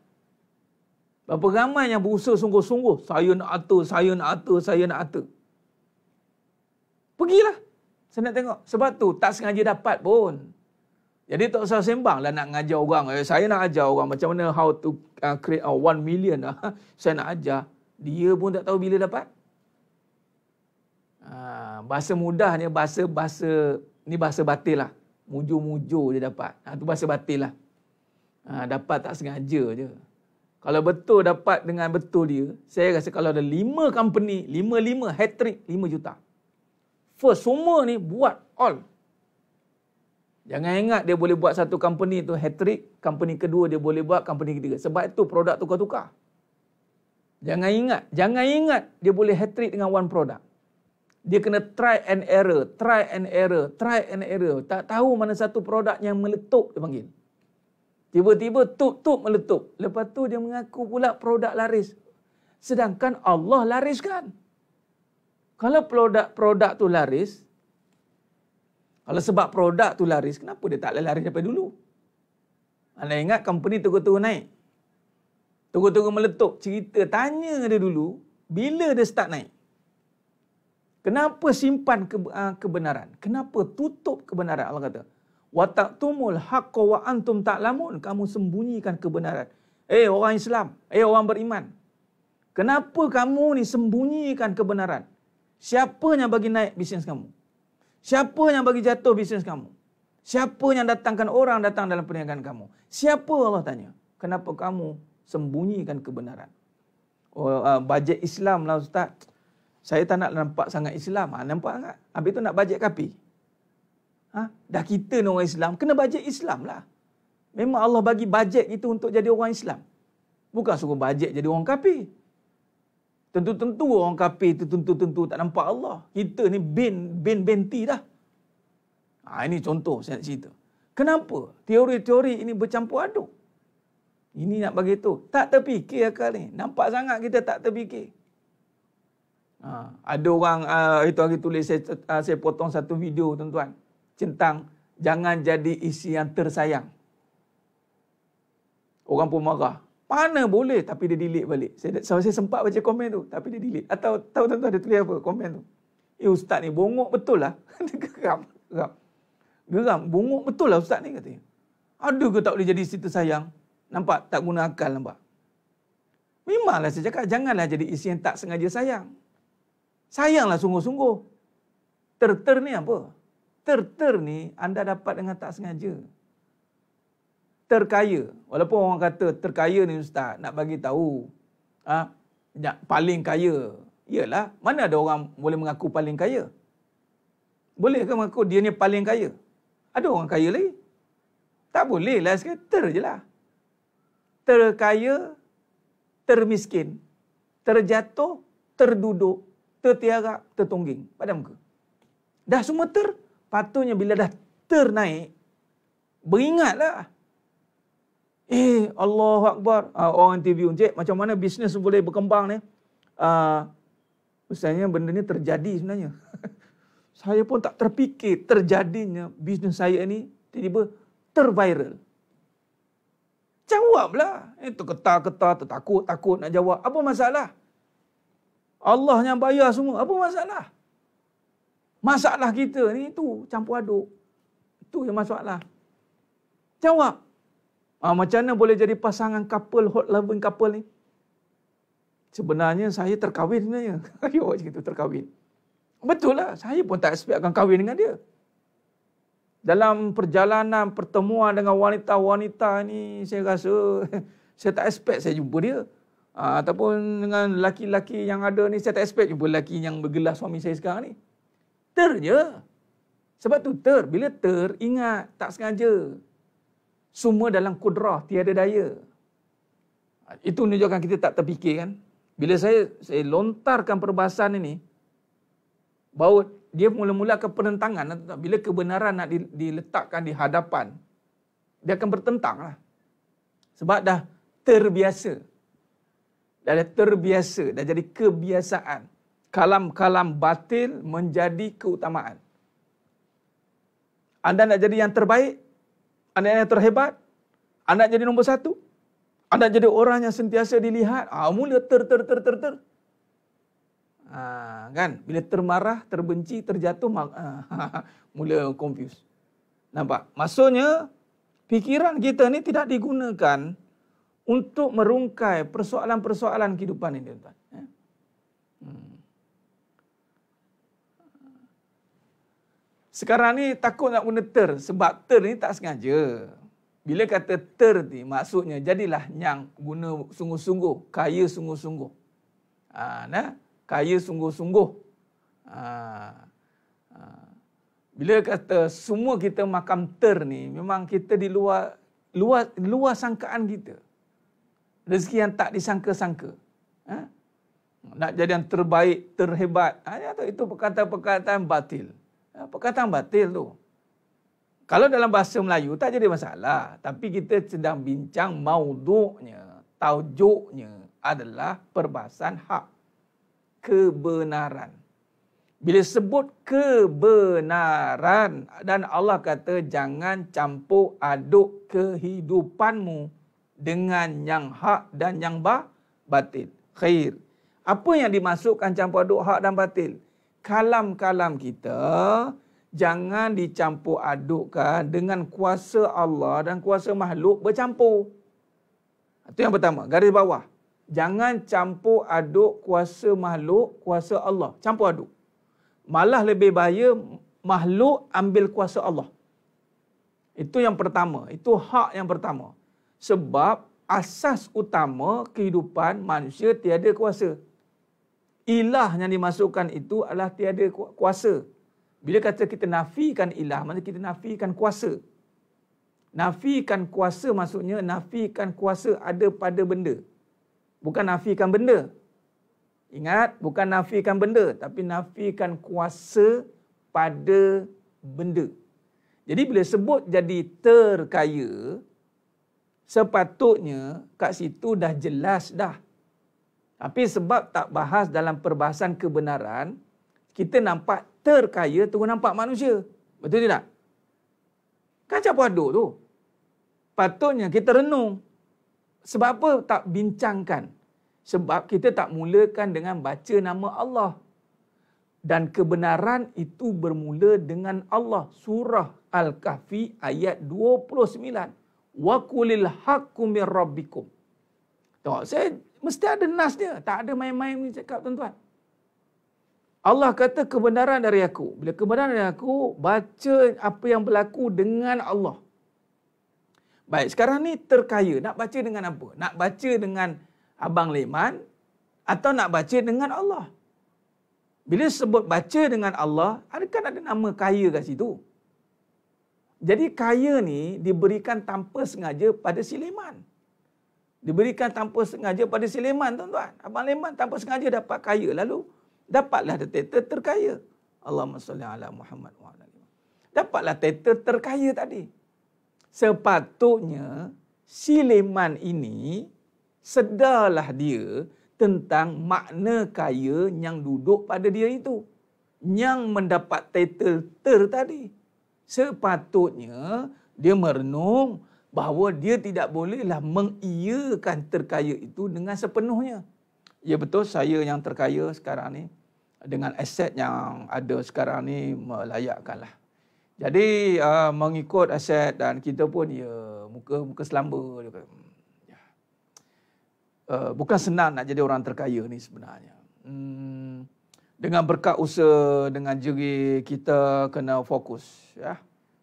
Berapa ramai yang berusaha sungguh-sungguh, saya nak harta, saya nak harta, saya nak harta. Pergilah. Saya nak tengok. Sebab tu tak sengaja dapat pun. Jadi tak usah sembang lah nak ngajar orang. Eh, saya nak ajar orang macam mana how to uh, create uh, one million lah. saya nak ajar. Dia pun tak tahu bila dapat. Uh, bahasa ni bahasa-bahasa, ni bahasa batil lah. Mujur-mujur dia dapat. Itu ah, uh, bahasa batil lah. Uh, dapat tak sengaja je. Kalau betul dapat dengan betul dia, saya rasa kalau ada lima company, lima-lima hat-trick, lima juta first semua ni buat all. Jangan ingat dia boleh buat satu company tu hat-trick, company kedua dia boleh buat, company ketiga. Sebab itu produk tukar-tukar. Jangan ingat, jangan ingat dia boleh hat-trick dengan one product. Dia kena try and error, try and error, try and error. Tak tahu mana satu produk yang meletup dia panggil. Tiba-tiba tup-tup meletup. Lepas tu dia mengaku pula produk laris. Sedangkan Allah lariskan. kan? Kalau produk-produk tu laris, kalau sebab produk tu laris, kenapa dia tak laris daripada dulu? Anda ingat company tunggu-tunggu naik? Tunggu-tunggu meletup. Cerita, tanya dia dulu, bila dia start naik? Kenapa simpan ke, uh, ah, kebenaran? Kenapa tutup kebenaran? Allah kata, Watak tumul haqqa wa antum tak Kamu sembunyikan kebenaran. Eh, orang Islam. Eh, orang beriman. Kenapa kamu ni sembunyikan kebenaran? Siapa yang bagi naik bisnes kamu? Siapa yang bagi jatuh bisnes kamu? Siapa yang datangkan orang datang dalam perniagaan kamu? Siapa Allah tanya? Kenapa kamu sembunyikan kebenaran? Oh, uh, bajet Islam lah Ustaz. Saya tak nak nampak sangat Islam. Ha, nampak sangat. Habis tu nak bajet kapi. Ha? Dah kita ni orang Islam. Kena bajet Islam lah. Memang Allah bagi bajet itu untuk jadi orang Islam. Bukan suruh bajet jadi orang kapi. Tentu-tentu orang kafir itu tentu-tentu tak nampak Allah. Kita ni bin bin binti dah. Ha, ini contoh saya nak cerita. Kenapa teori-teori ini bercampur aduk? Ini nak bagi tu. Tak terfikir akal ni. Nampak sangat kita tak terfikir. Ha, ada orang uh, itu hari tulis saya, uh, saya potong satu video tuan-tuan. Centang jangan jadi isi yang tersayang. Orang pun marah. Mana boleh tapi dia delete balik. Saya, so, saya sempat baca komen tu tapi dia delete. Atau tahu tentu ada tulis apa komen tu. Eh ustaz ni bongok betul lah. geram. Geram. Geram. Bongok betul lah ustaz ni katanya. Aduh, ke tak boleh jadi situ sayang. Nampak tak guna akal nampak? Memanglah saya cakap janganlah jadi isi yang tak sengaja sayang. Sayanglah sungguh-sungguh. Terter ni apa? Terter ni anda dapat dengan tak sengaja terkaya. Walaupun orang kata terkaya ni ustaz, nak bagi tahu ah ha, paling kaya. Iyalah, mana ada orang boleh mengaku paling kaya? Boleh ke mengaku dia ni paling kaya? Ada orang kaya lagi? Tak boleh lah sekali, ter je lah. Terkaya, termiskin, terjatuh, terduduk, tertiarap, tertungging. Padam ke? Dah semua ter, patutnya bila dah ter naik, beringatlah. Eh, Allahu Akbar. Uh, orang TV, Encik, macam mana bisnes boleh berkembang ni? Uh, ah, misalnya benda ni terjadi sebenarnya. saya pun tak terfikir terjadinya bisnes saya ni tiba-tiba terviral. Jawablah. Itu eh, ketar-ketar, takut-takut nak jawab. Apa masalah? Allah yang bayar semua. Apa masalah? Masalah kita ni tu campur aduk. Itu yang masalah. Jawab. Ah, macam mana boleh jadi pasangan couple, hot loving couple ni? Sebenarnya saya terkahwin sebenarnya. Ayuh, macam itu terkahwin. Betul lah, saya pun tak expect akan kahwin dengan dia. Dalam perjalanan pertemuan dengan wanita-wanita ni, saya rasa saya tak expect saya jumpa dia. Ah, ataupun dengan lelaki-lelaki yang ada ni, saya tak expect jumpa lelaki yang bergelar suami saya sekarang ni. Ter je. Sebab tu ter, bila ter, ingat, tak sengaja. Semua dalam kudrah, tiada daya. Itu menunjukkan kita tak terfikir kan. Bila saya, saya lontarkan perbahasan ini, bahawa dia mula-mula ke penentangan. Bila kebenaran nak diletakkan di hadapan, dia akan bertentang lah. Sebab dah terbiasa. Dah, dah terbiasa, dah jadi kebiasaan. Kalam-kalam batil menjadi keutamaan. Anda nak jadi yang terbaik, Anak yang terhebat. anak jadi nombor satu. anak jadi orang yang sentiasa dilihat. Ah, mula ter ter ter ter ter. Ah, kan? Bila termarah, terbenci, terjatuh. Ah, mula confuse. Nampak? Maksudnya, fikiran kita ni tidak digunakan untuk merungkai persoalan-persoalan kehidupan ini. Tuan. Eh? Hmm. Sekarang ni takut nak guna ter sebab ter ni tak sengaja. Bila kata ter ni maksudnya jadilah yang guna sungguh-sungguh, kaya sungguh-sungguh. Ha, nah, kaya sungguh-sungguh. Ha, ha. Bila kata semua kita makam ter ni memang kita di luar luar luar sangkaan kita. Rezeki yang tak disangka-sangka. Ha? Nak jadi yang terbaik, terhebat. Ha, ya itu perkataan-perkataan batil. Perkataan batil tu. Kalau dalam bahasa Melayu tak jadi masalah. Tapi kita sedang bincang mauduknya, taujuknya adalah perbahasan hak. Kebenaran. Bila sebut kebenaran dan Allah kata jangan campur aduk kehidupanmu dengan yang hak dan yang batil. Khair. Apa yang dimasukkan campur aduk hak dan batil? kalam-kalam kita jangan dicampur adukkan dengan kuasa Allah dan kuasa makhluk bercampur. Itu yang pertama, garis bawah. Jangan campur aduk kuasa makhluk, kuasa Allah. Campur aduk. Malah lebih bahaya makhluk ambil kuasa Allah. Itu yang pertama. Itu hak yang pertama. Sebab asas utama kehidupan manusia tiada kuasa ilah yang dimasukkan itu adalah tiada kuasa. Bila kata kita nafikan ilah, maksudnya kita nafikan kuasa. Nafikan kuasa maksudnya nafikan kuasa ada pada benda. Bukan nafikan benda. Ingat, bukan nafikan benda tapi nafikan kuasa pada benda. Jadi bila sebut jadi terkaya, sepatutnya kat situ dah jelas dah tapi sebab tak bahas dalam perbahasan kebenaran, kita nampak terkaya tunggu nampak manusia. Betul tidak? Kaca campur aduk tu. Patutnya kita renung. Sebab apa tak bincangkan? Sebab kita tak mulakan dengan baca nama Allah. Dan kebenaran itu bermula dengan Allah. Surah Al-Kahfi ayat 29. Wa kulil haqqu min rabbikum. Tengok, saya mesti ada nas dia. Tak ada main-main ni cakap tuan-tuan. Allah kata kebenaran dari aku. Bila kebenaran dari aku, baca apa yang berlaku dengan Allah. Baik, sekarang ni terkaya. Nak baca dengan apa? Nak baca dengan Abang Lehman atau nak baca dengan Allah? Bila sebut baca dengan Allah, ada kan ada nama kaya kat situ? Jadi kaya ni diberikan tanpa sengaja pada si Lehman diberikan tanpa sengaja pada si Leman tuan-tuan. Abang Leman tanpa sengaja dapat kaya lalu dapatlah title terkaya. Allahumma salli ala Muhammad wa ala alihi. Dapatlah title terkaya tadi. Sepatutnya si Leman ini sedarlah dia tentang makna kaya yang duduk pada dia itu. Yang mendapat title ter tadi. Sepatutnya dia merenung bahawa dia tidak bolehlah mengiyakan terkaya itu dengan sepenuhnya. Ya betul saya yang terkaya sekarang ni dengan aset yang ada sekarang ni melayakkanlah. Jadi uh, mengikut aset dan kita pun ya muka muka selamba juga. Hmm, ya. Uh, bukan senang nak jadi orang terkaya ni sebenarnya. Hmm, dengan berkat usaha, dengan jerih kita kena fokus ya.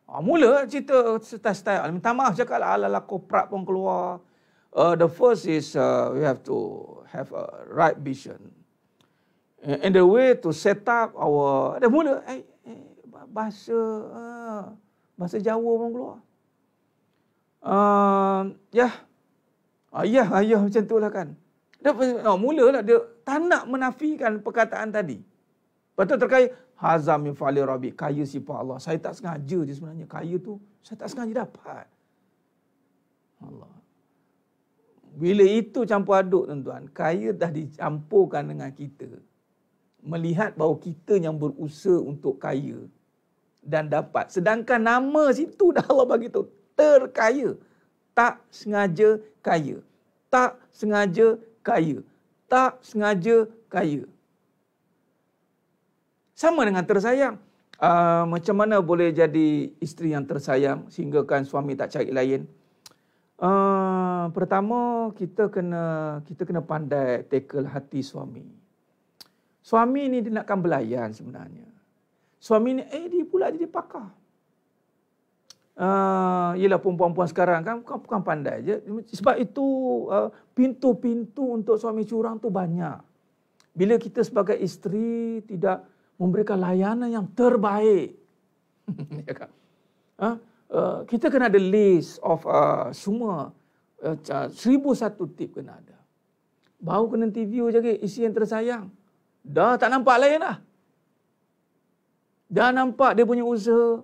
Ah, mula cerita style-style. Minta maaf cakap lah. Alala koprak pun keluar. Uh, the first is uh, we have to have a right vision. And the way to set up our... Dia mula. Eh, eh, bahasa... Uh, bahasa Jawa pun keluar. Uh, ya. Yeah. Ah, ya, yeah, ya yeah, macam tu lah kan. Dia, oh, mula lah dia tak nak menafikan perkataan tadi. Lepas tu terkait Hazam min fa'li rabbi. Kaya sifat Allah. Saya tak sengaja je sebenarnya. Kaya tu, saya tak sengaja dapat. Allah. Bila itu campur aduk tuan-tuan, kaya dah dicampurkan dengan kita. Melihat bahawa kita yang berusaha untuk kaya dan dapat. Sedangkan nama situ dah Allah bagi tu terkaya. Tak sengaja kaya. Tak sengaja kaya. Tak sengaja kaya. Tak sengaja kaya. Sama dengan tersayang. Uh, macam mana boleh jadi isteri yang tersayang sehingga kan suami tak cari lain? Uh, pertama, kita kena kita kena pandai tackle hati suami. Suami ni dia nakkan belayan sebenarnya. Suami ni, eh dia pula jadi pakar. Uh, yelah perempuan-perempuan sekarang kan bukan, bukan pandai je. Sebab itu uh, pintu-pintu untuk suami curang tu banyak. Bila kita sebagai isteri tidak memberikan layanan yang terbaik. ya kan? Ha? Uh, kita kena ada list of uh, semua eh, seribu satu tip kena ada. Baru kena interview je isi yang tersayang. Dah tak nampak lain lah. Dah nampak dia punya usaha.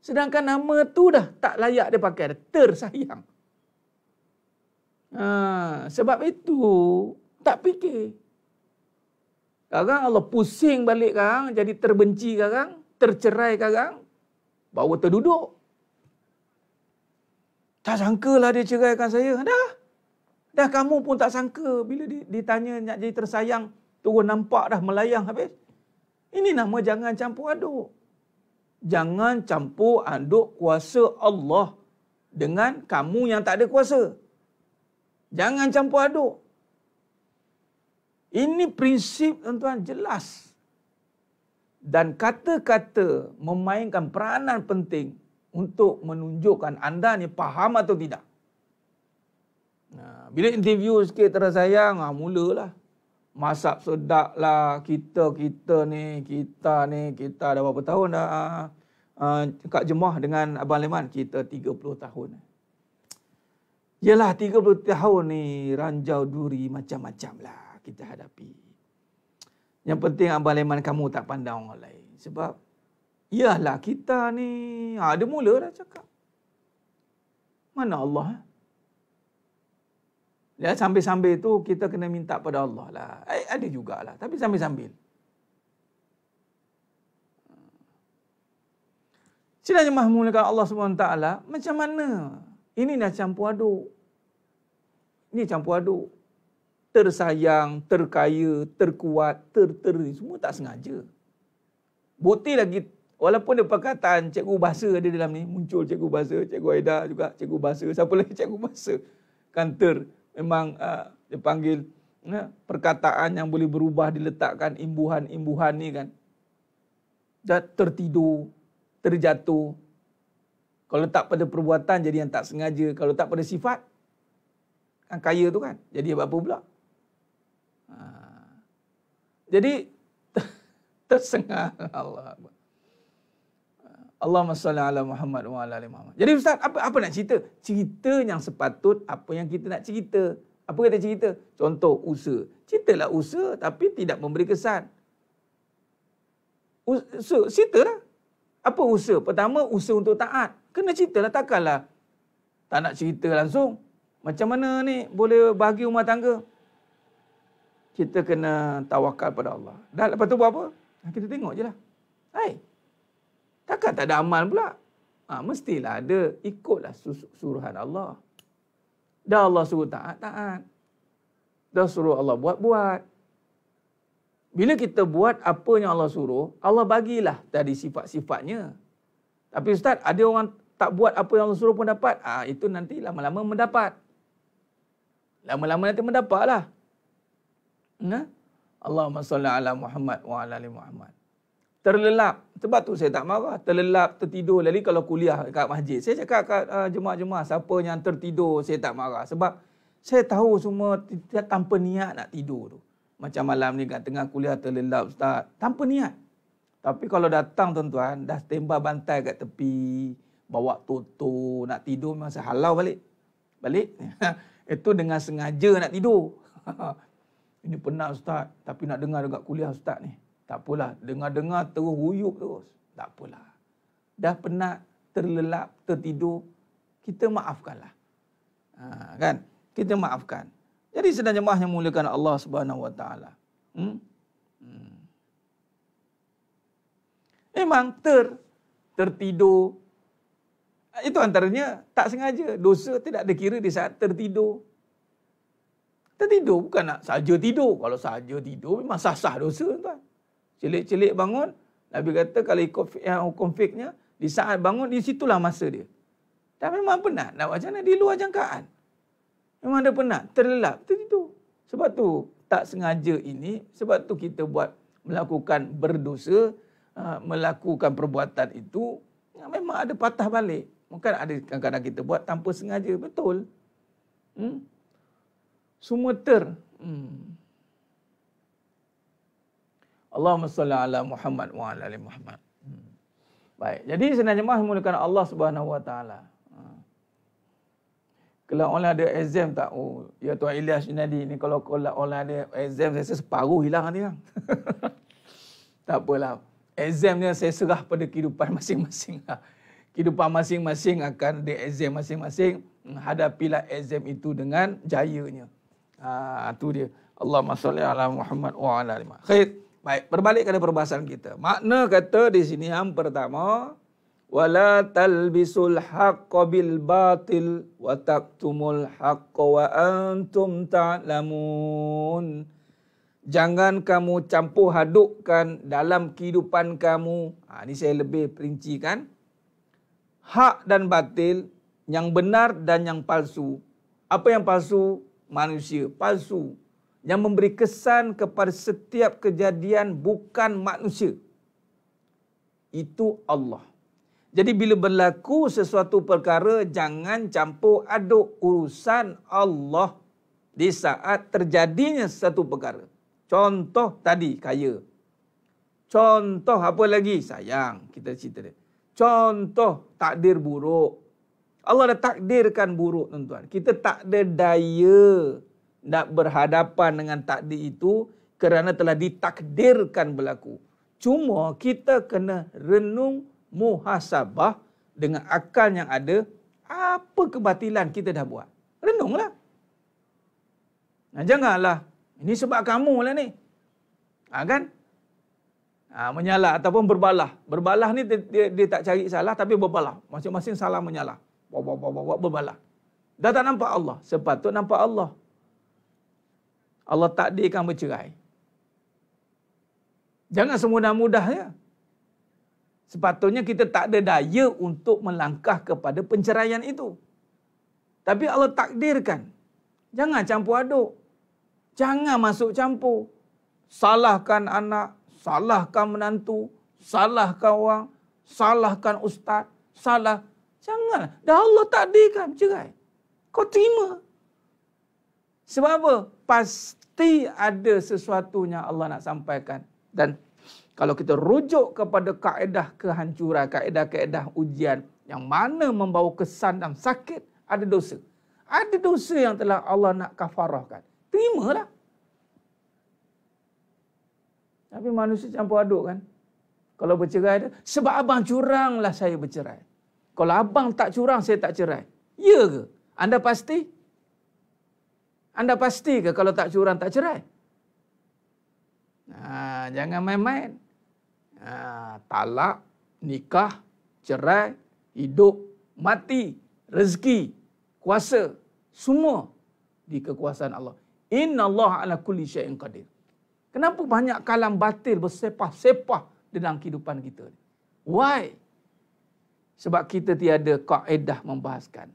Sedangkan nama tu dah tak layak dia pakai. Tersayang. Ha, sebab itu tak fikir. Sekarang Allah pusing balik sekarang, jadi terbenci sekarang, tercerai sekarang, bawa terduduk. Tak sangka lah dia ceraikan saya. Dah. Dah kamu pun tak sangka. Bila ditanya nak jadi tersayang, turun nampak dah melayang habis. Ini nama jangan campur aduk. Jangan campur aduk kuasa Allah dengan kamu yang tak ada kuasa. Jangan campur aduk. Ini prinsip tuan-tuan jelas. Dan kata-kata memainkan peranan penting untuk menunjukkan anda ni faham atau tidak. Nah, bila interview sikit tersayang, ah, mulalah. Masak sedap lah kita-kita ni, kita ni, kita dah berapa tahun dah. Ah, ah Kak Jemah dengan Abang Leman, kita 30 tahun. Yalah 30 tahun ni ranjau duri macam-macam lah kita hadapi. Yang penting Abang Leman kamu tak pandang orang lain. Sebab, iyalah kita ni, ada ha, mula dah cakap. Mana Allah? Eh? Ya, sambil-sambil tu kita kena minta pada Allah lah. Eh, ada juga lah. Tapi sambil-sambil. Sila jemaah mulakan Allah SWT. Macam mana? Ini dah campur aduk. Ini campur aduk tersayang, terkaya, terkuat, terteri. Semua tak sengaja. Bukti lagi, walaupun ada perkataan cikgu bahasa ada dalam ni. Muncul cikgu bahasa, cikgu Aida juga, cikgu bahasa. Siapa lagi cikgu bahasa? Kanter. Memang uh, dia panggil uh, perkataan yang boleh berubah diletakkan imbuhan-imbuhan ni kan. Dah tertidur, terjatuh. Kalau letak pada perbuatan jadi yang tak sengaja. Kalau letak pada sifat, yang kaya tu kan. Jadi apa-apa pula. Ah. jadi tersengah Allah. Allahumma salli ala Muhammad wa ala ali Muhammad. Jadi ustaz, apa apa nak cerita? Cerita yang sepatut apa yang kita nak cerita. Apa kata cerita? Contoh usaha. Ceritalah usaha tapi tidak memberi kesan. Usaha, ceritalah. Apa usaha? Pertama, usaha untuk taat. Kena ceritalah, takkanlah tak nak cerita langsung. Macam mana ni boleh bagi rumah tangga? kita kena tawakal pada Allah. Dan lepas tu buat apa? Kita tengok je lah. Hai. Takkan tak ada amal pula? Ha, mestilah ada. Ikutlah suruhan Allah. Dah Allah suruh taat, taat. Dah suruh Allah buat, buat. Bila kita buat apa yang Allah suruh, Allah bagilah dari sifat-sifatnya. Tapi Ustaz, ada orang tak buat apa yang Allah suruh pun dapat. Ah ha, itu nanti lama-lama mendapat. Lama-lama nanti mendapatlah. lah. Nah, Allahumma salli ala Muhammad wa ala ali Muhammad. Terlelap. Sebab tu saya tak marah. Terlelap, tertidur. Lagi kalau kuliah kat masjid. Saya cakap kat uh, jemaah-jemaah siapa yang tertidur saya tak marah. Sebab saya tahu semua tidak tanpa niat nak tidur tu. Macam malam ni kat tengah kuliah terlelap ustaz. Tanpa niat. Tapi kalau datang tuan-tuan, dah tembak bantai kat tepi, bawa toto, nak tidur masa halau balik. Balik. Itu dengan sengaja nak tidur. Ini penat ustaz. Tapi nak dengar dekat kuliah ustaz ni. Tak apalah. Dengar-dengar terus huyuk terus. Tak apalah. Dah penat, terlelap, tertidur. Kita maafkanlah. Ha, kan? Kita maafkan. Jadi sedang jemaah yang mulakan Allah subhanahu wa ta'ala. Hmm? hmm. Memang ter, tertidur. Itu antaranya tak sengaja. Dosa tidak dikira di saat tertidur tidur bukan nak sahaja tidur. Kalau sahaja tidur memang sah-sah dosa tuan. Celik-celik bangun. Nabi kata kalau ikut yang eh, hukum fiknya. Di saat bangun, di situlah masa dia. Tapi memang penat. Nak macam mana? Di luar jangkaan. Memang ada penat. Terlelap. Tertidur. Sebab tu tak sengaja ini. Sebab tu kita buat melakukan berdosa. Uh, melakukan perbuatan itu. Memang ada patah balik. Mungkin ada kadang-kadang kita buat tanpa sengaja. Betul. Hmm? semua ter. Hmm. Allahumma salli ala Muhammad wa ala ali Muhammad. Hmm. Baik. Jadi senang jemaah memulakan Allah Subhanahu wa taala. Ha. Kalau orang ada exam tak? Oh, ya Tuan Ilyas Inadi ni kalau kalau orang ada exam saya separuh hilang ni kan. tak apalah. Examnya saya serah pada kehidupan masing-masing. lah. Kehidupan masing-masing akan ada exam masing-masing. Hadapilah exam itu dengan jayanya ha, tu dia. Allah salli ala Muhammad wa ala ali Khair. Baik, berbalik kepada perbahasan kita. Makna kata di sini yang pertama wala talbisul haqqo bil batil wa taktumul haqqo wa antum ta'lamun. Jangan kamu campur hadukkan dalam kehidupan kamu. Ha, ini saya lebih perincikan. Hak dan batil yang benar dan yang palsu. Apa yang palsu? manusia palsu yang memberi kesan kepada setiap kejadian bukan manusia itu Allah. Jadi bila berlaku sesuatu perkara jangan campur aduk urusan Allah di saat terjadinya satu perkara. Contoh tadi kaya. Contoh apa lagi? Sayang kita cerita dia. Contoh takdir buruk Allah dah takdirkan buruk tuan-tuan. Kita tak ada daya nak berhadapan dengan takdir itu kerana telah ditakdirkan berlaku. Cuma kita kena renung muhasabah dengan akal yang ada apa kebatilan kita dah buat. Renunglah. Nah, janganlah. Ini sebab kamu lah ni. Ha, kan? Ha, menyalah ataupun berbalah. Berbalah ni dia, dia, dia tak cari salah tapi berbalah. Masing-masing salah menyalah berbalah. Dah tak nampak Allah. Sepatut nampak Allah. Allah takdirkan bercerai. Jangan semudah-mudahnya. Sepatutnya kita tak ada daya untuk melangkah kepada penceraian itu. Tapi Allah takdirkan. Jangan campur aduk. Jangan masuk campur. Salahkan anak. Salahkan menantu. Salahkan orang. Salahkan ustaz. Salah. Jangan. Dah Allah takdirkan cerai. Kan? Kau terima. Sebab apa? Pasti ada sesuatu yang Allah nak sampaikan. Dan kalau kita rujuk kepada kaedah kehancuran, kaedah-kaedah ujian yang mana membawa kesan dan sakit, ada dosa. Ada dosa yang telah Allah nak kafarahkan. Terima lah. Tapi manusia campur aduk kan? Kalau bercerai, sebab abang lah saya bercerai. Kalau abang tak curang, saya tak cerai. Ya ke? Anda pasti? Anda pasti ke kalau tak curang, tak cerai? Nah, jangan main-main. Nah, talak, nikah, cerai, hidup, mati, rezeki, kuasa, semua di kekuasaan Allah. Inna Allah ala kulli syai'in qadir. Kenapa banyak kalam batil bersepah-sepah dalam kehidupan kita? Why? Sebab kita tiada kaedah membahaskan.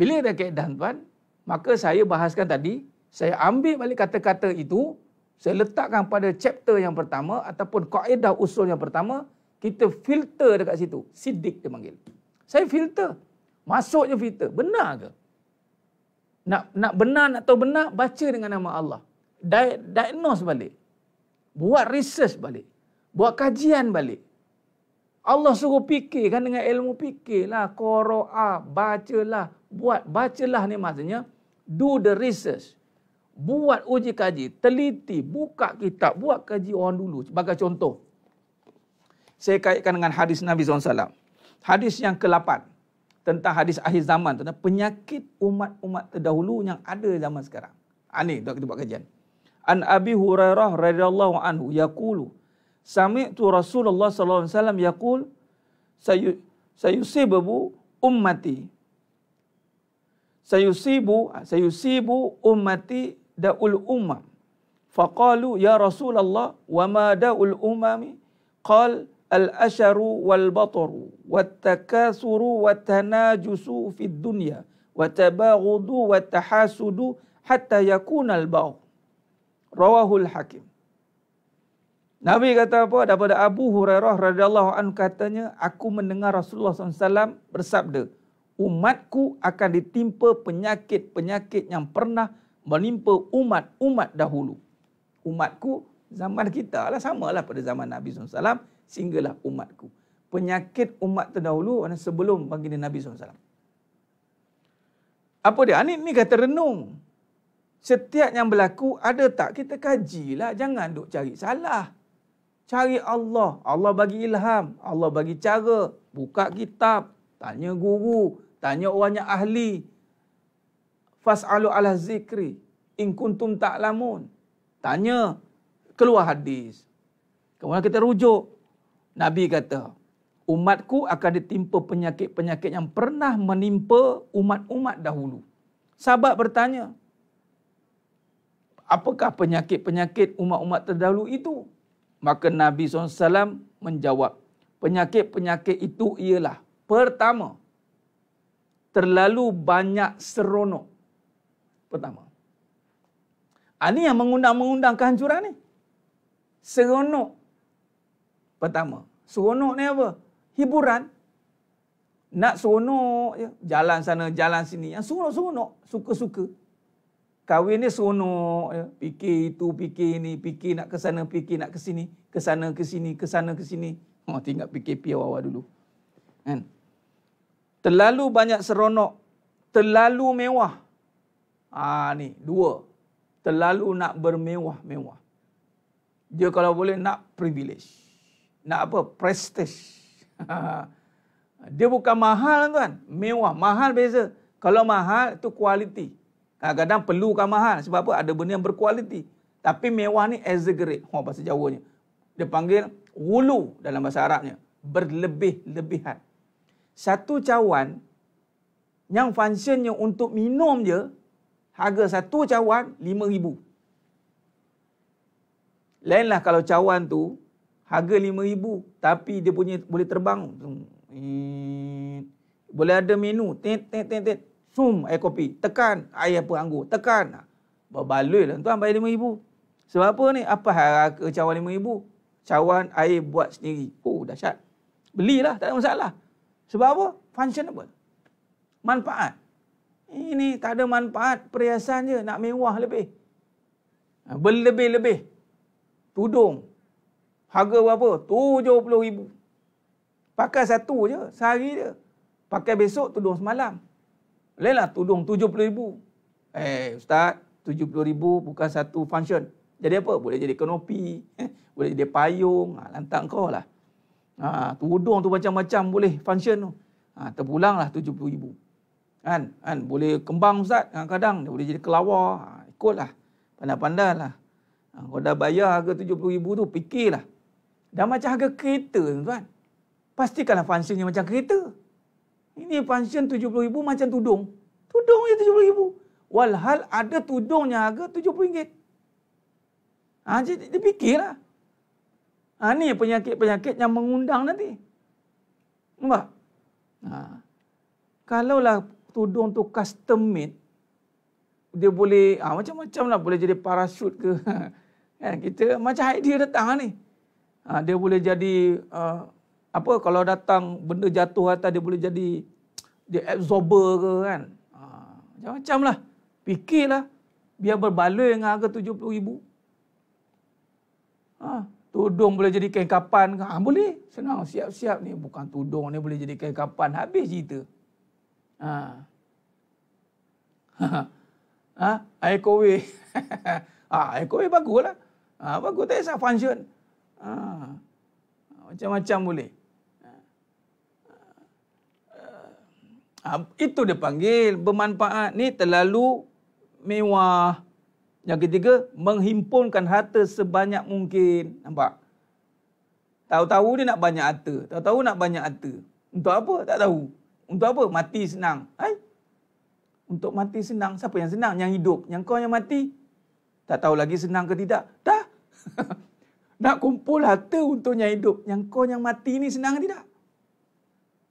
Bila ada kaedah tuan, maka saya bahaskan tadi, saya ambil balik kata-kata itu, saya letakkan pada chapter yang pertama ataupun kaedah usul yang pertama, kita filter dekat situ. Sidik dia panggil. Saya filter. Masuknya filter. Benar ke? Nak nak benar nak tahu benar, baca dengan nama Allah. diagnose balik. Buat research balik. Buat kajian balik. Allah suruh fikir kan dengan ilmu fikirlah, qira'a, ah, bacalah, buat bacalah ni maksudnya do the research. Buat uji kaji, teliti, buka kitab, buat kaji orang dulu. Sebagai contoh, saya kaitkan dengan hadis Nabi SAW. Hadis yang ke-8 tentang hadis akhir zaman tentang penyakit umat-umat terdahulu yang ada zaman sekarang. Ani, ah, ha, kita buat kajian. An Abi Hurairah radhiyallahu anhu yaqulu sami'tu Rasulullah sallallahu alaihi wasallam yaqul sayusibu ummati sayusibu sayusibu ummati da'ul umam faqalu ya Rasulullah wa ma da'ul umami qal al asharu wal bataru wat takasuru wat tanajusu fid dunya wa tabaghudu wa tahasudu hatta yakuna al bagh rawahul hakim Nabi kata apa? Daripada Abu Hurairah radhiyallahu anhu katanya, aku mendengar Rasulullah SAW bersabda, umatku akan ditimpa penyakit-penyakit yang pernah menimpa umat-umat dahulu. Umatku zaman kita lah sama lah pada zaman Nabi SAW singgalah umatku. Penyakit umat terdahulu mana sebelum baginda Nabi SAW. Apa dia? Ini, ini kata renung. Setiap yang berlaku ada tak? Kita kajilah. Jangan duk cari Salah cari Allah. Allah bagi ilham, Allah bagi cara. Buka kitab, tanya guru, tanya orang yang ahli. Fas'alu ala zikri in kuntum ta'lamun. Tanya keluar hadis. Kemudian kita rujuk. Nabi kata, umatku akan ditimpa penyakit-penyakit yang pernah menimpa umat-umat dahulu. Sahabat bertanya, apakah penyakit-penyakit umat-umat terdahulu itu? Maka Nabi SAW menjawab, penyakit-penyakit itu ialah pertama, terlalu banyak seronok. Pertama. Ini ah, yang mengundang-mengundang kehancuran ni. Seronok. Pertama. Seronok ni apa? Hiburan. Nak seronok ya, Jalan sana, jalan sini. Yang seronok-seronok. Suka-suka. Kahwin ni seronok. Ya. Fikir itu, fikir ini. Fikir nak ke sana, fikir nak ke sini. Ke sana, ke sini, ke sana, ke sini. Oh, tinggal fikir pi awal-awal dulu. Kan? Terlalu banyak seronok. Terlalu mewah. Ah ha, ni, dua. Terlalu nak bermewah-mewah. Dia kalau boleh nak privilege. Nak apa? Prestige. Dia bukan mahal tuan. Mewah. Mahal beza. Kalau mahal tu kualiti. Ah, kadang perlukan mahal sebab apa ada benda yang berkualiti tapi mewah ni exaggerate oh, bahasa jawanya dia panggil wulu dalam bahasa Arabnya berlebih-lebihan satu cawan yang fungsinya untuk minum je harga satu cawan RM5,000 lainlah kalau cawan tu harga RM5,000 tapi dia punya boleh terbang hmm, boleh ada menu tit, tit, tit, tit sum air kopi, tekan air apa anggur, tekan. Berbaloi lah tuan bayar 5000. Sebab apa ni? Apa harga cawan 5000? Cawan air buat sendiri. Oh, dahsyat. Belilah, tak ada masalah. Sebab apa? Functionable. Manfaat. Ini tak ada manfaat perhiasan je. Nak mewah lebih. Ha, berlebih-lebih. Tudung. Harga berapa? RM70,000. Pakai satu je. Sehari je. Pakai besok tudung semalam. Lelah tudung rm ribu, Eh Ustaz, rm ribu bukan satu function. Jadi apa? Boleh jadi kenopi, eh, boleh jadi payung, ha, lantang kau lah. Ha, tudung tu macam-macam boleh function tu. Ha, terpulang lah rm ribu, Kan? kan? Boleh kembang Ustaz kadang-kadang. Boleh jadi kelawar. Ha, lah, Pandai-pandai lah. Ha, kau dah bayar harga rm ribu tu, fikirlah. Dah macam harga kereta tuan. Pastikanlah functionnya macam kereta. Ini function ribu macam tudung. Tudung je ribu. Walhal ada tudungnya yang harga 70 ringgit. Ha, dia, dia fikirlah. Ha, ni penyakit-penyakit yang mengundang nanti. Nampak? Ha. Kalaulah tudung tu custom made, dia boleh ha, macam-macam lah. Boleh jadi parasut ke. Ha, kita macam idea datang lah ni. Ha, dia boleh jadi uh, apa kalau datang benda jatuh atas dia boleh jadi dia absorber ke kan. Ha, macam-macam lah. Fikirlah. Biar berbaloi dengan harga RM70,000. Ha, tudung boleh jadi kain kapan. Ha, boleh. Senang. Siap-siap ni. Bukan tudung ni boleh jadi kain kapan. Habis cerita. Ha. ha. Ha. Air kowe. ha, air kowe bagus lah. Ha, bagus. Tak kisah function. Ha. ha macam-macam boleh. Ha, itu dia panggil bermanfaat ni terlalu mewah. Yang ketiga, menghimpunkan harta sebanyak mungkin. Nampak? Tahu-tahu dia nak banyak harta. Tahu-tahu nak banyak harta. Untuk apa? Tak tahu. Untuk apa? Mati senang. Hai? Untuk mati senang. Siapa yang senang? Yang hidup. Yang kau yang mati. Tak tahu lagi senang ke tidak. Dah. nak kumpul harta untuknya hidup. Yang kau yang mati ni senang ke tidak?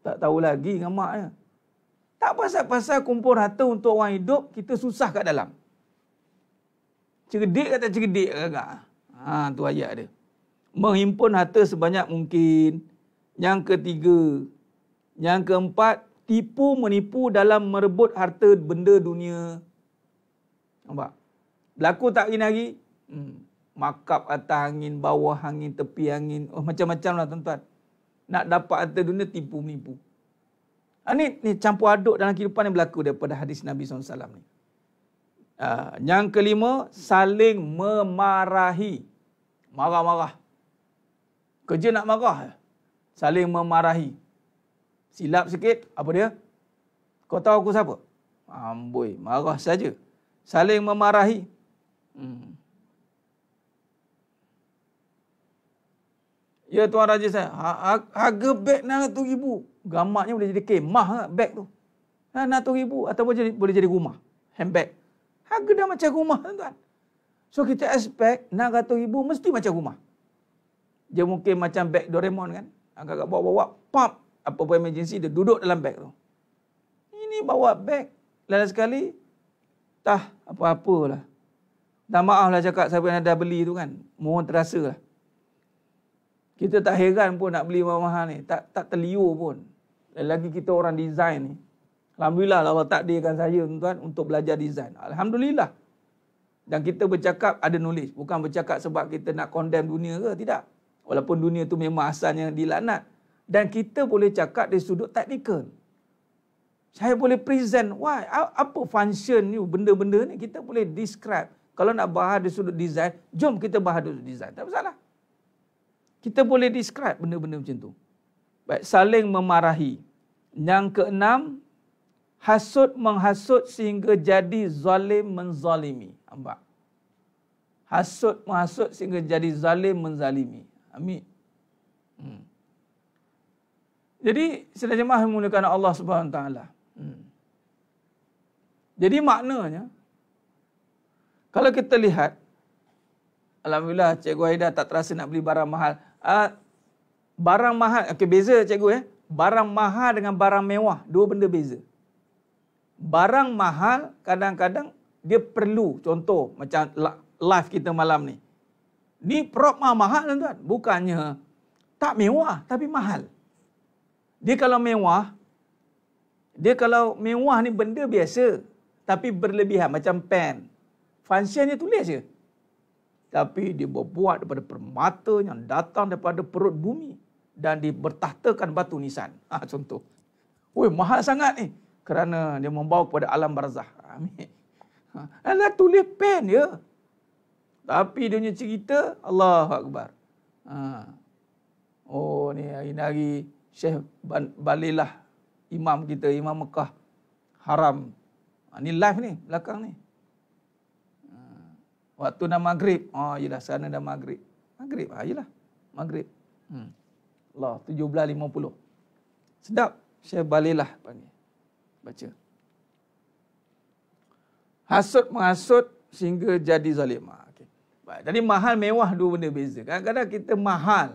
Tak tahu lagi dengan maknya. Tak pasal-pasal kumpul harta untuk orang hidup, kita susah kat dalam. Cerdik kata cerdik agak. Ha, tu ayat dia. Menghimpun harta sebanyak mungkin. Yang ketiga. Yang keempat, tipu menipu dalam merebut harta benda dunia. Nampak? Berlaku tak hari-hari? Hmm. Makap atas angin, bawah angin, tepi angin. Oh, Macam-macam lah tuan-tuan. Nak dapat harta dunia, tipu menipu. Ini ah, ni campur aduk dalam kehidupan yang berlaku daripada hadis Nabi SAW ni. Ah, yang kelima, saling memarahi. Marah-marah. Kerja nak marah. Saling memarahi. Silap sikit, apa dia? Kau tahu aku siapa? Amboi, marah saja. Saling memarahi. Hmm. Ya Tuan Raja saya, ha, ha, harga beg nak tu ibu gamaknya boleh jadi kemah kan, beg tu. Ha, ribu ataupun jadi, boleh jadi rumah, handbag. Harga dah macam rumah tuan. So kita expect RM600,000 mesti macam rumah. Dia mungkin macam beg Doraemon kan. Agak-agak bawa-bawa, pop. Apa pun emergency, dia duduk dalam beg tu. Ini bawa beg. Lain sekali, tah apa-apalah. Dah maaf lah cakap siapa yang dah beli tu kan. Mohon terasa lah. Kita tak heran pun nak beli mahal-mahal ni. Tak tak terliur pun. Lagi kita orang desain, ni. Alhamdulillah lah Allah takdirkan saya tuan-tuan untuk belajar desain. Alhamdulillah. Dan kita bercakap ada nulis. Bukan bercakap sebab kita nak condemn dunia ke. Tidak. Walaupun dunia tu memang yang dilaknat. Dan kita boleh cakap dari sudut teknikal. Saya boleh present. Why? Apa function ni benda-benda ni? Kita boleh describe. Kalau nak bahas dari sudut desain, jom kita bahas dari sudut desain Tak masalah. Kita boleh describe benda-benda macam tu baik saling memarahi yang keenam hasut menghasut sehingga jadi zalim menzalimi nampak hasut menghasut sehingga jadi zalim menzalimi amin hmm. jadi sila jemaah memuliakan Allah Subhanahu taala hmm. jadi maknanya kalau kita lihat Alhamdulillah Cikgu Haida tak terasa nak beli barang mahal. Uh, barang mahal okey beza cikgu eh barang mahal dengan barang mewah dua benda beza barang mahal kadang-kadang dia perlu contoh macam live kita malam ni ni prop mahal tuan-tuan bukannya tak mewah tapi mahal dia kalau mewah dia kalau mewah ni benda biasa tapi berlebihan macam pen function dia tulis je tapi dia buat daripada permata yang datang daripada perut bumi dan dibertahtakan batu nisan. Ha, contoh. Weh, mahal sangat ni. Kerana dia membawa kepada alam barzah. Amin. Ha, Allah tulis pen ya. Tapi dia punya cerita, Allah Akbar. Ha. Oh ni hari-hari Syekh Balilah imam kita, imam Mekah. Haram. Ha, ni live ni, belakang ni. Ha. Waktu dah maghrib. Oh, yelah, sana dah maghrib. Maghrib, ha, yelah. Maghrib. Hmm. Allah 17.50. Sedap. Syekh Balilah panggil. Baca. Hasut menghasut sehingga jadi zalimah. Okay. Baik. Jadi mahal mewah dua benda beza. Kadang-kadang kita mahal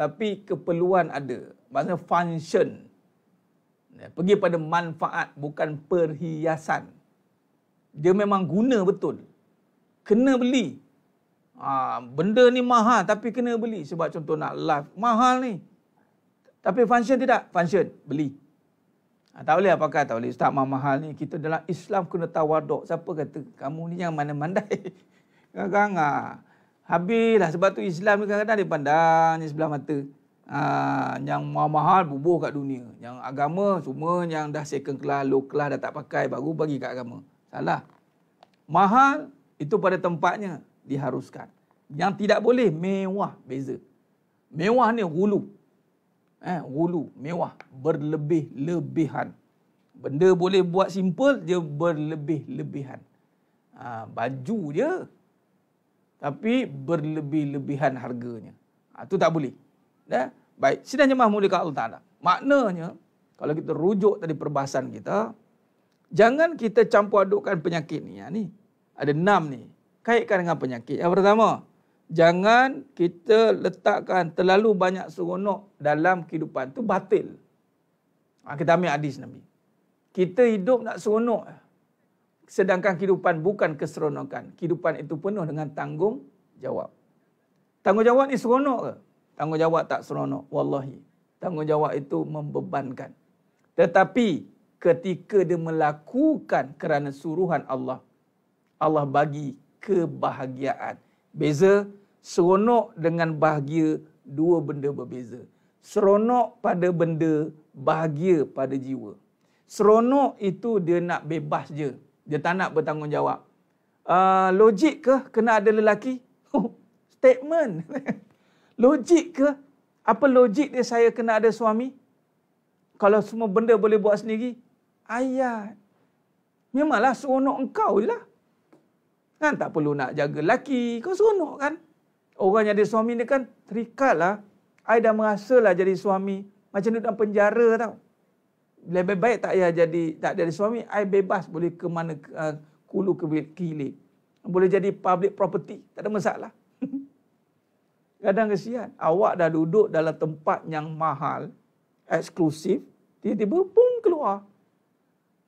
tapi keperluan ada. Maksudnya function. Ya, pergi pada manfaat bukan perhiasan. Dia memang guna betul. Kena beli. Ha, benda ni mahal tapi kena beli. Sebab contoh nak live. Mahal ni. Tapi function tidak? Function. Beli. Ha, tak boleh apakah tak boleh. Ustaz mahal ni. Kita dalam Islam kena tawaduk. Siapa kata kamu ni yang mana mandai? Kadang-kadang ha. Habislah. Sebab tu Islam ni kadang-kadang dia pandang ni sebelah mata. Ha, yang mahal-mahal bubuh kat dunia. Yang agama semua yang dah second class, low class dah tak pakai baru bagi kat agama. Salah. Mahal itu pada tempatnya diharuskan. Yang tidak boleh mewah beza. Mewah ni hulu eh wulu mewah berlebih-lebihan benda boleh buat simple dia berlebih-lebihan ha, baju dia tapi berlebih-lebihan harganya ha, tak boleh dah eh, baik sidang jemaah mulia Allah taala maknanya kalau kita rujuk tadi perbahasan kita jangan kita campur adukkan penyakit ni ya, ni ada enam ni kaitkan dengan penyakit yang pertama jangan kita letakkan terlalu banyak seronok dalam kehidupan itu batil. Ha, kita ambil hadis Nabi. Kita hidup nak seronok. Sedangkan kehidupan bukan keseronokan. Kehidupan itu penuh dengan tanggung jawab. Tanggungjawab ni seronok ke? jawab tak seronok. Wallahi. tanggung jawab itu membebankan. Tetapi ketika dia melakukan kerana suruhan Allah. Allah bagi kebahagiaan. Beza seronok dengan bahagia dua benda berbeza. Seronok pada benda bahagia pada jiwa. Seronok itu dia nak bebas je. Dia tak nak bertanggungjawab. Uh, logik ke kena ada lelaki? Oh, statement. logik ke? Apa logik dia saya kena ada suami? Kalau semua benda boleh buat sendiri? Ayat. Memanglah seronok engkau je lah. Kan tak perlu nak jaga lelaki. Kau seronok kan? Orang yang ada suami ni kan terikat lah. I dah merasalah jadi suami. Macam duduk dalam penjara tau. Lebih baik tak payah jadi tak jadi suami. I bebas boleh ke mana uh, kulu ke kili. Boleh jadi public property. Tak ada masalah. Kadang kesian. Awak dah duduk dalam tempat yang mahal. Eksklusif. Tiba-tiba pun keluar.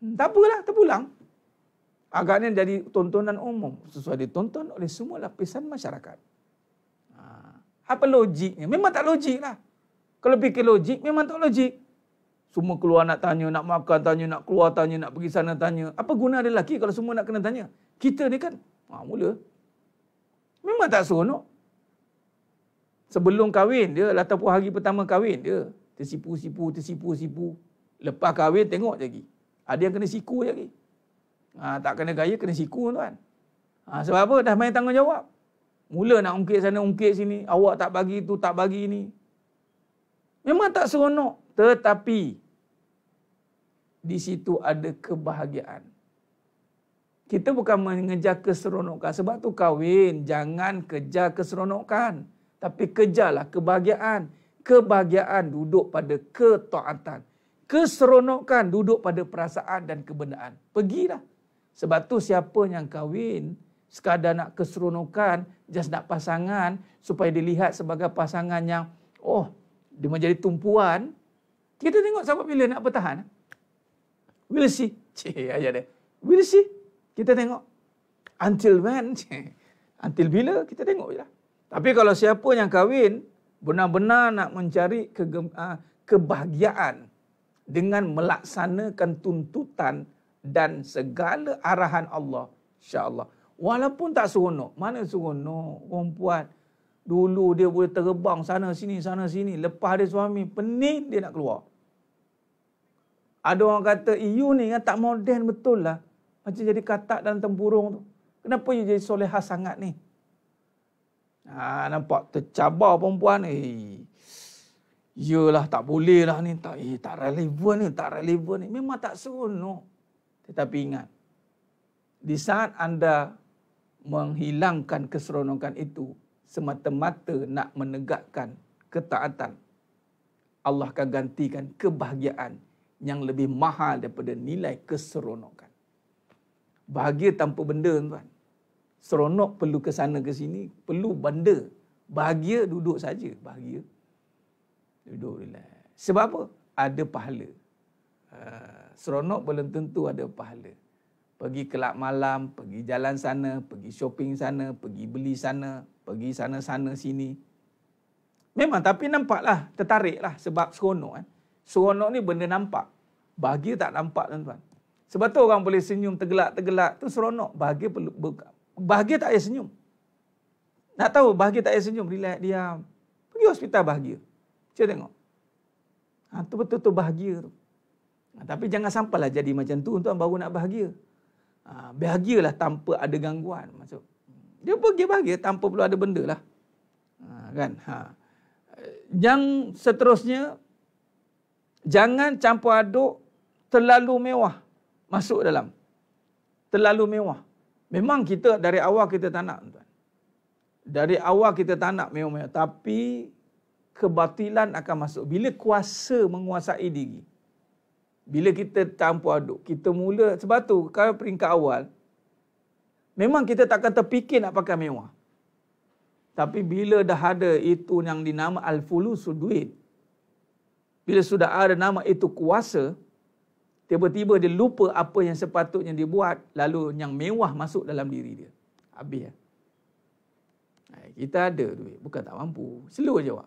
Hmm, tak apalah. Terpulang agaknya jadi tontonan umum sesuai ditonton oleh semua lapisan masyarakat. Ha. Apa logiknya? Memang tak logik lah. Kalau fikir logik, memang tak logik. Semua keluar nak tanya, nak makan tanya, nak keluar tanya, nak pergi sana tanya. Apa guna ada lelaki kalau semua nak kena tanya? Kita ni kan, ha, mula. Memang tak seronok. Sebelum kahwin dia, ataupun hari pertama kahwin dia, tersipu-sipu, tersipu-sipu. Lepas kahwin, tengok lagi. Ada yang kena siku lagi. Ha, tak kena gaya, kena siku tuan. Ha, sebab apa? Dah main tanggungjawab. Mula nak ungkit sana, ungkit sini. Awak tak bagi itu, tak bagi ini. Memang tak seronok. Tetapi, di situ ada kebahagiaan. Kita bukan mengejar keseronokan. Sebab tu kahwin, jangan kejar keseronokan. Tapi kejarlah kebahagiaan. Kebahagiaan duduk pada ketaatan. Keseronokan duduk pada perasaan dan kebenaran. Pergilah. Sebab tu siapa yang kahwin sekadar nak keseronokan, just nak pasangan supaya dilihat sebagai pasangan yang oh, dia menjadi tumpuan. Kita tengok sampai bila nak bertahan. We'll see. Cih, aja deh. We'll see. Kita tengok. Until when? Until bila? Kita tengok je lah. Tapi kalau siapa yang kahwin, benar-benar nak mencari ah, kebahagiaan dengan melaksanakan tuntutan dan segala arahan Allah. InsyaAllah. Walaupun tak seronok. Mana seronok perempuan. Dulu dia boleh terbang sana sini, sana sini. Lepas dia suami pening dia nak keluar. Ada orang kata, you ni kan tak moden betul lah. Macam jadi katak dalam tempurung tu. Kenapa you jadi soleha sangat ni? Ha, nampak tercabar perempuan. Eh, yelah tak boleh lah ni. Tak, eh, tak relevan ni, tak relevan ni. Memang tak seronok. Tetapi ingat, di saat anda menghilangkan keseronokan itu semata-mata nak menegakkan ketaatan, Allah akan gantikan kebahagiaan yang lebih mahal daripada nilai keseronokan. Bahagia tanpa benda tuan. Seronok perlu ke sana ke sini, perlu benda. Bahagia duduk saja, bahagia. Duduk relax. Sebab apa? Ada pahala. Uh, seronok belum tentu ada pahala. Pergi kelab malam, pergi jalan sana, pergi shopping sana, pergi beli sana, pergi sana-sana sini. Memang tapi nampaklah, tertariklah sebab seronok. Kan? Seronok ni benda nampak. Bahagia tak nampak tuan-tuan. Sebab tu orang boleh senyum tergelak-tergelak tu seronok. Bahagia, perlu, bahagia tak payah senyum. Nak tahu bahagia tak payah senyum, relax, diam. Pergi hospital bahagia. Cuba tengok. Ha, betul-betul bahagia tu. Ah, tapi jangan sampailah jadi macam tu untuk baru nak bahagia. Ha, bahagialah tanpa ada gangguan. Maksud, dia pergi bahagia tanpa perlu ada benda lah. Ha, kan? Ha. Yang seterusnya, jangan campur aduk terlalu mewah masuk dalam. Terlalu mewah. Memang kita dari awal kita tak nak. Tuan. Dari awal kita tak nak mewah-mewah. Tapi kebatilan akan masuk. Bila kuasa menguasai diri bila kita campur aduk, kita mula sebab tu kalau peringkat awal memang kita takkan terfikir nak pakai mewah. Tapi bila dah ada itu yang dinama al-fulus duit. Bila sudah ada nama itu kuasa, tiba-tiba dia lupa apa yang sepatutnya dia buat lalu yang mewah masuk dalam diri dia. Habis ya. Kita ada duit. Bukan tak mampu. Slow jawab.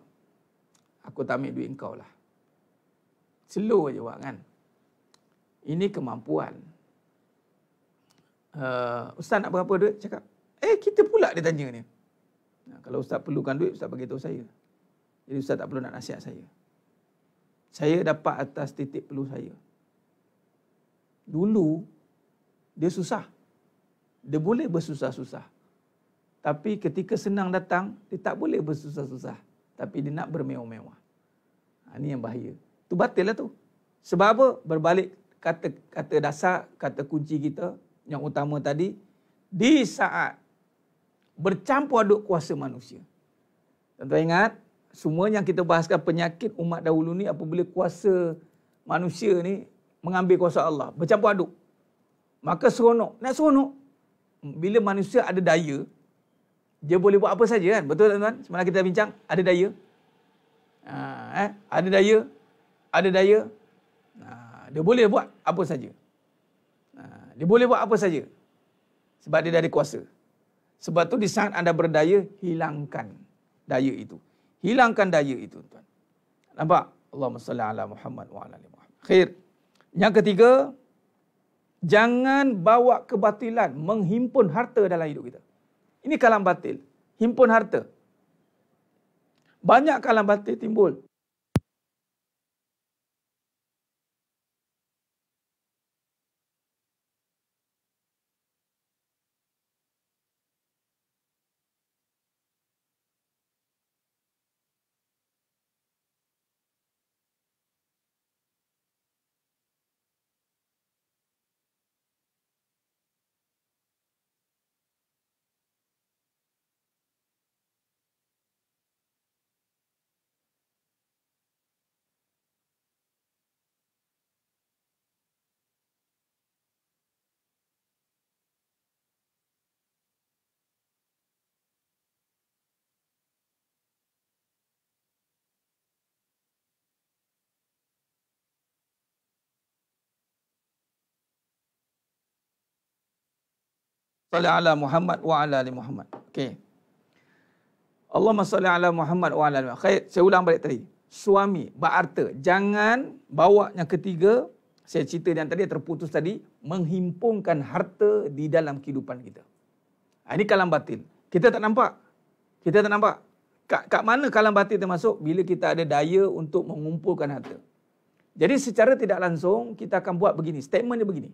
Aku tak ambil duit kau lah. Slow jawab kan. Ini kemampuan. Uh, Ustaz nak berapa duit? Cakap. Eh, kita pula dia tanya ni. Nah, kalau Ustaz perlukan duit, Ustaz beritahu saya. Jadi Ustaz tak perlu nak nasihat saya. Saya dapat atas titik perlu saya. Dulu, dia susah. Dia boleh bersusah-susah. Tapi ketika senang datang, dia tak boleh bersusah-susah. Tapi dia nak bermewah-mewah. Ini ha, yang bahaya. Itu batil lah tu. Sebab apa? Berbalik kata kata dasar, kata kunci kita yang utama tadi di saat bercampur aduk kuasa manusia. Tentu ingat semua yang kita bahaskan penyakit umat dahulu ni apabila kuasa manusia ni mengambil kuasa Allah, bercampur aduk. Maka seronok, nak seronok. Bila manusia ada daya, dia boleh buat apa saja kan? Betul tak tuan? Semalam kita bincang, ada daya. Ha, eh? Ada daya, ada daya. Ha, dia boleh buat apa saja. Ha, dia boleh buat apa saja. Sebab dia dah ada kuasa. Sebab tu di saat anda berdaya, hilangkan daya itu. Hilangkan daya itu. Tuan. Nampak? Allahumma salli ala Muhammad wa ala Muhammad. Khair. Yang ketiga, jangan bawa kebatilan menghimpun harta dalam hidup kita. Ini kalam batil. Himpun harta. Banyak kalam batil timbul. salli ala Muhammad wa ala ali Muhammad. Okey. Allahumma salli ala Muhammad wa ala ali Muhammad. Saya ulang balik tadi. Suami berharta, jangan bawa yang ketiga saya cerita yang tadi terputus tadi menghimpunkan harta di dalam kehidupan kita. Ha, ini kalam batin. Kita tak nampak. Kita tak nampak. Kak kat mana kalam batin masuk bila kita ada daya untuk mengumpulkan harta. Jadi secara tidak langsung kita akan buat begini. Statement dia begini.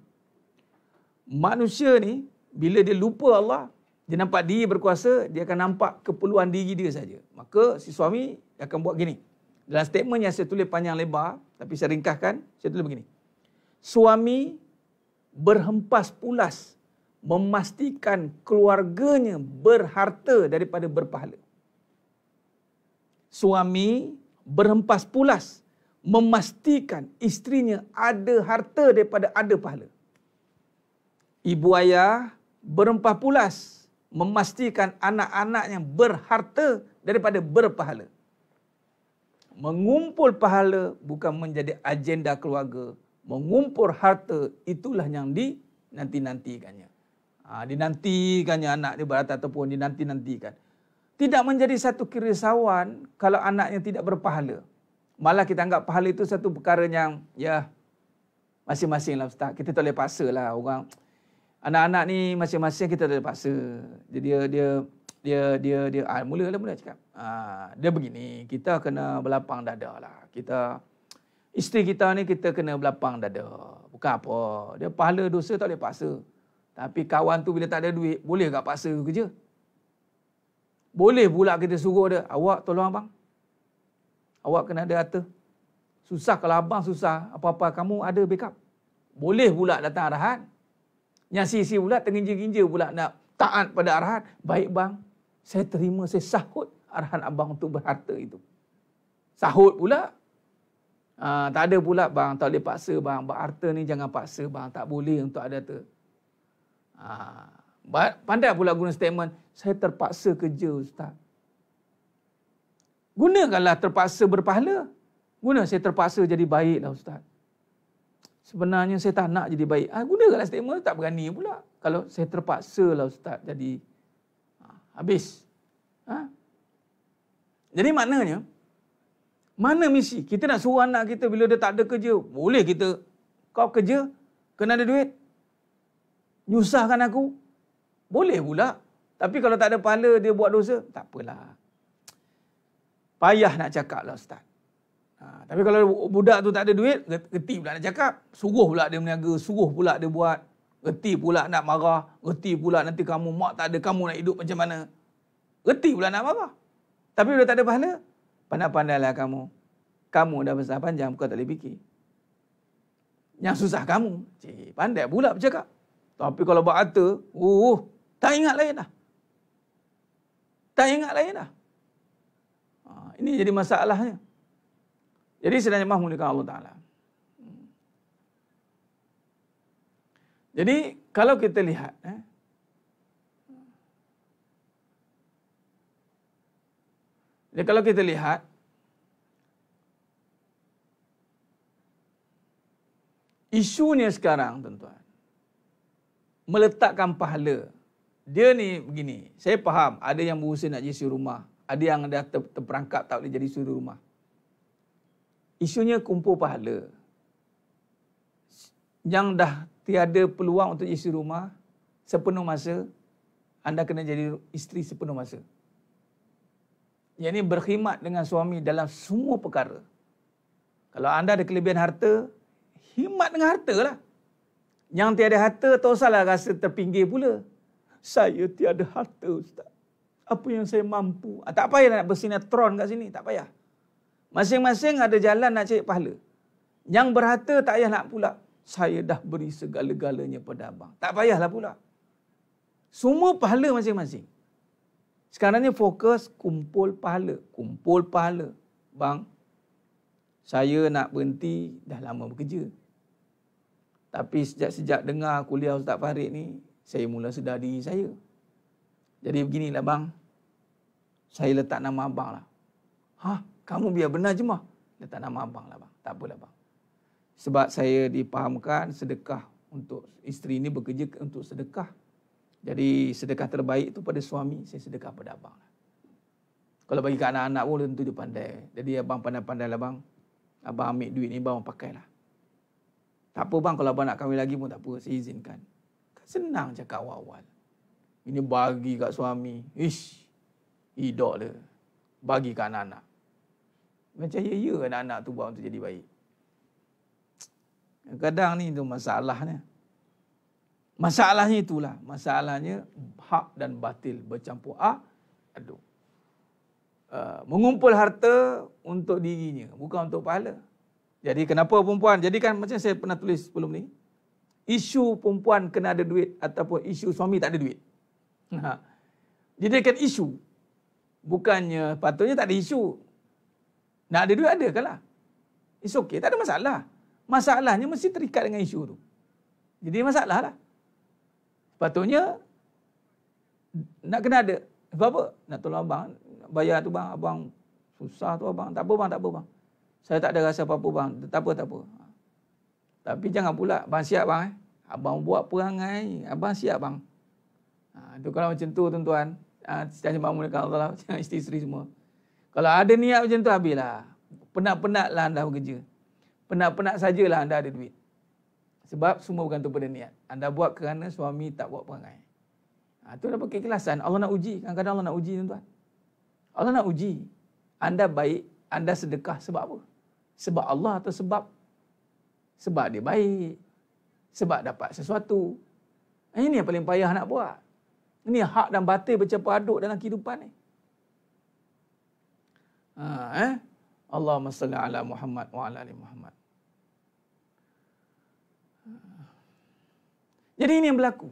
Manusia ni bila dia lupa Allah, dia nampak diri berkuasa, dia akan nampak keperluan diri dia saja. Maka si suami akan buat gini. Dalam statement yang saya tulis panjang lebar, tapi saya ringkahkan. saya tulis begini. Suami berhempas pulas memastikan keluarganya berharta daripada berpahala. Suami berhempas pulas memastikan istrinya ada harta daripada ada pahala. Ibu ayah berempah pulas memastikan anak-anaknya berharta daripada berpahala. Mengumpul pahala bukan menjadi agenda keluarga. Mengumpul harta itulah yang di dinanti-nantikannya. Ha, dinantikannya anak di barat ataupun di nanti-nanti nantikan Tidak menjadi satu kirisauan kalau anaknya tidak berpahala. Malah kita anggap pahala itu satu perkara yang ya masing-masing lah Ustaz. Kita tak boleh paksa lah orang anak-anak ni masing-masing kita ada paksa. Jadi dia dia dia dia, dia ah, mula lah mula lah cakap. Ah, dia begini, kita kena berlapang dada lah. Kita isteri kita ni kita kena berlapang dada. Bukan apa. Dia pahala dosa tak boleh paksa. Tapi kawan tu bila tak ada duit, boleh tak paksa kerja? Boleh pula kita suruh dia, awak tolong abang. Awak kena ada harta. Susah kalau abang susah, apa-apa kamu ada backup. Boleh pula datang arahan. Yang sisi pula tergincir-gincir pula nak taat pada arahan. Baik bang, saya terima, saya sahut arahan abang untuk berharta itu. Sahut pula. Ha, tak ada pula bang, tak boleh paksa bang. Berharta ni jangan paksa bang, tak boleh untuk ada tu. Ha, pandai pula guna statement, saya terpaksa kerja ustaz. Gunakanlah terpaksa berpahala. Guna saya terpaksa jadi baiklah ustaz sebenarnya saya tak nak jadi baik. Ah, gunakanlah statement tak berani pula. Kalau saya terpaksa lah ustaz jadi ah, habis. Ha? Jadi maknanya, mana misi? Kita nak suruh anak kita bila dia tak ada kerja, boleh kita kau kerja, kena ada duit, nyusahkan aku, boleh pula. Tapi kalau tak ada pahala, dia buat dosa, tak apalah. Payah nak cakap lah Ustaz. Ha, tapi kalau budak tu tak ada duit, reti pula nak cakap. Suruh pula dia meniaga, suruh pula dia buat. Reti pula nak marah, reti pula nanti kamu mak tak ada, kamu nak hidup macam mana. Reti pula nak marah. Tapi bila tak ada pahala, pandai-pandailah kamu. Kamu dah besar panjang, kau tak boleh fikir. Yang susah kamu, cik, pandai pula bercakap. Tapi kalau buat harta, uh, tak ingat lain dah. Tak ingat lain dah. Ha, ini jadi masalahnya. Jadi sedang jemaah menggunakan Allah Ta'ala. Jadi kalau kita lihat. Eh, jadi kalau kita lihat. Isunya sekarang tuan-tuan. Meletakkan pahala. Dia ni begini. Saya faham. Ada yang berusaha nak jadi suruh rumah. Ada yang dah ter- terperangkap tak boleh jadi suruh rumah isunya kumpul pahala. Yang dah tiada peluang untuk isi rumah sepenuh masa, anda kena jadi isteri sepenuh masa. Yang ini berkhidmat dengan suami dalam semua perkara. Kalau anda ada kelebihan harta, khidmat dengan harta lah. Yang tiada harta, tak usahlah rasa terpinggir pula. Saya tiada harta, Ustaz. Apa yang saya mampu? Ah, tak payah nak bersinetron kat sini. Tak payah. Masing-masing ada jalan nak cari pahala. Yang berhata tak payah nak pula. Saya dah beri segala-galanya pada abang. Tak payahlah pula. Semua pahala masing-masing. Sekarang ni fokus kumpul pahala. Kumpul pahala. Bang, saya nak berhenti dah lama bekerja. Tapi sejak-sejak dengar kuliah Ustaz Farid ni, saya mula sedar diri saya. Jadi beginilah bang. Saya letak nama abang lah. Hah? Kamu biar benar je mah. Dia tak nama abang lah bang. Tak apalah bang. Sebab saya dipahamkan sedekah untuk isteri ini bekerja untuk sedekah. Jadi sedekah terbaik itu pada suami, saya sedekah pada abang. Lah. Kalau bagi ke anak-anak pun tentu dia pandai. Jadi abang pandai-pandai lah bang. Abang ambil duit ni, abang pakai lah. Tak apa bang, kalau abang nak kahwin lagi pun tak apa, saya izinkan. Senang cakap awal-awal. Ini bagi kat suami. Ish, hidup dia. Bagi ke anak-anak. Macam ya, ya anak-anak tu buat untuk jadi baik. Kadang ni tu masalahnya. Masalahnya itulah. Masalahnya hak dan batil bercampur A, aduk. Uh, mengumpul harta untuk dirinya, bukan untuk pahala. Jadi kenapa perempuan? Jadi kan macam saya pernah tulis sebelum ni. Isu perempuan kena ada duit ataupun isu suami tak ada duit. Ha. Jadi kan isu. Bukannya patutnya tak ada isu. Nak ada duit ada ke lah. It's okay, tak ada masalah. Masalahnya mesti terikat dengan isu tu. Jadi masalah lah. Sepatutnya, nak kena ada. Sebab apa? Nak tolong abang. Bayar tu bang, abang susah tu abang. Tak apa bang, tak apa bang. Saya tak ada rasa apa-apa bang. Tak apa, tak apa. Tapi jangan pula, bang siap bang eh. Abang buat perangai, abang siap bang. Ha, itu kalau macam tu tuan-tuan. Ha, Tanya bangun dekat Allah lah. Macam semua. Kalau ada niat macam tu habislah. Penat-penatlah anda bekerja. Penat-penat sajalah anda ada duit. Sebab semua bergantung pada niat. Anda buat kerana suami tak buat perangai. Ha, itu dapat keikhlasan. Allah nak uji. Kadang-kadang Allah nak uji tuan-tuan. Allah nak uji. Anda baik, anda sedekah sebab apa? Sebab Allah atau sebab? Sebab dia baik. Sebab dapat sesuatu. Ha, ini yang paling payah nak buat. Ini hak dan batil bercampur aduk dalam kehidupan ni. Eh. Ha, eh? Allahumma salli ala Muhammad wa ala ali Muhammad. Ha. Jadi ini yang berlaku.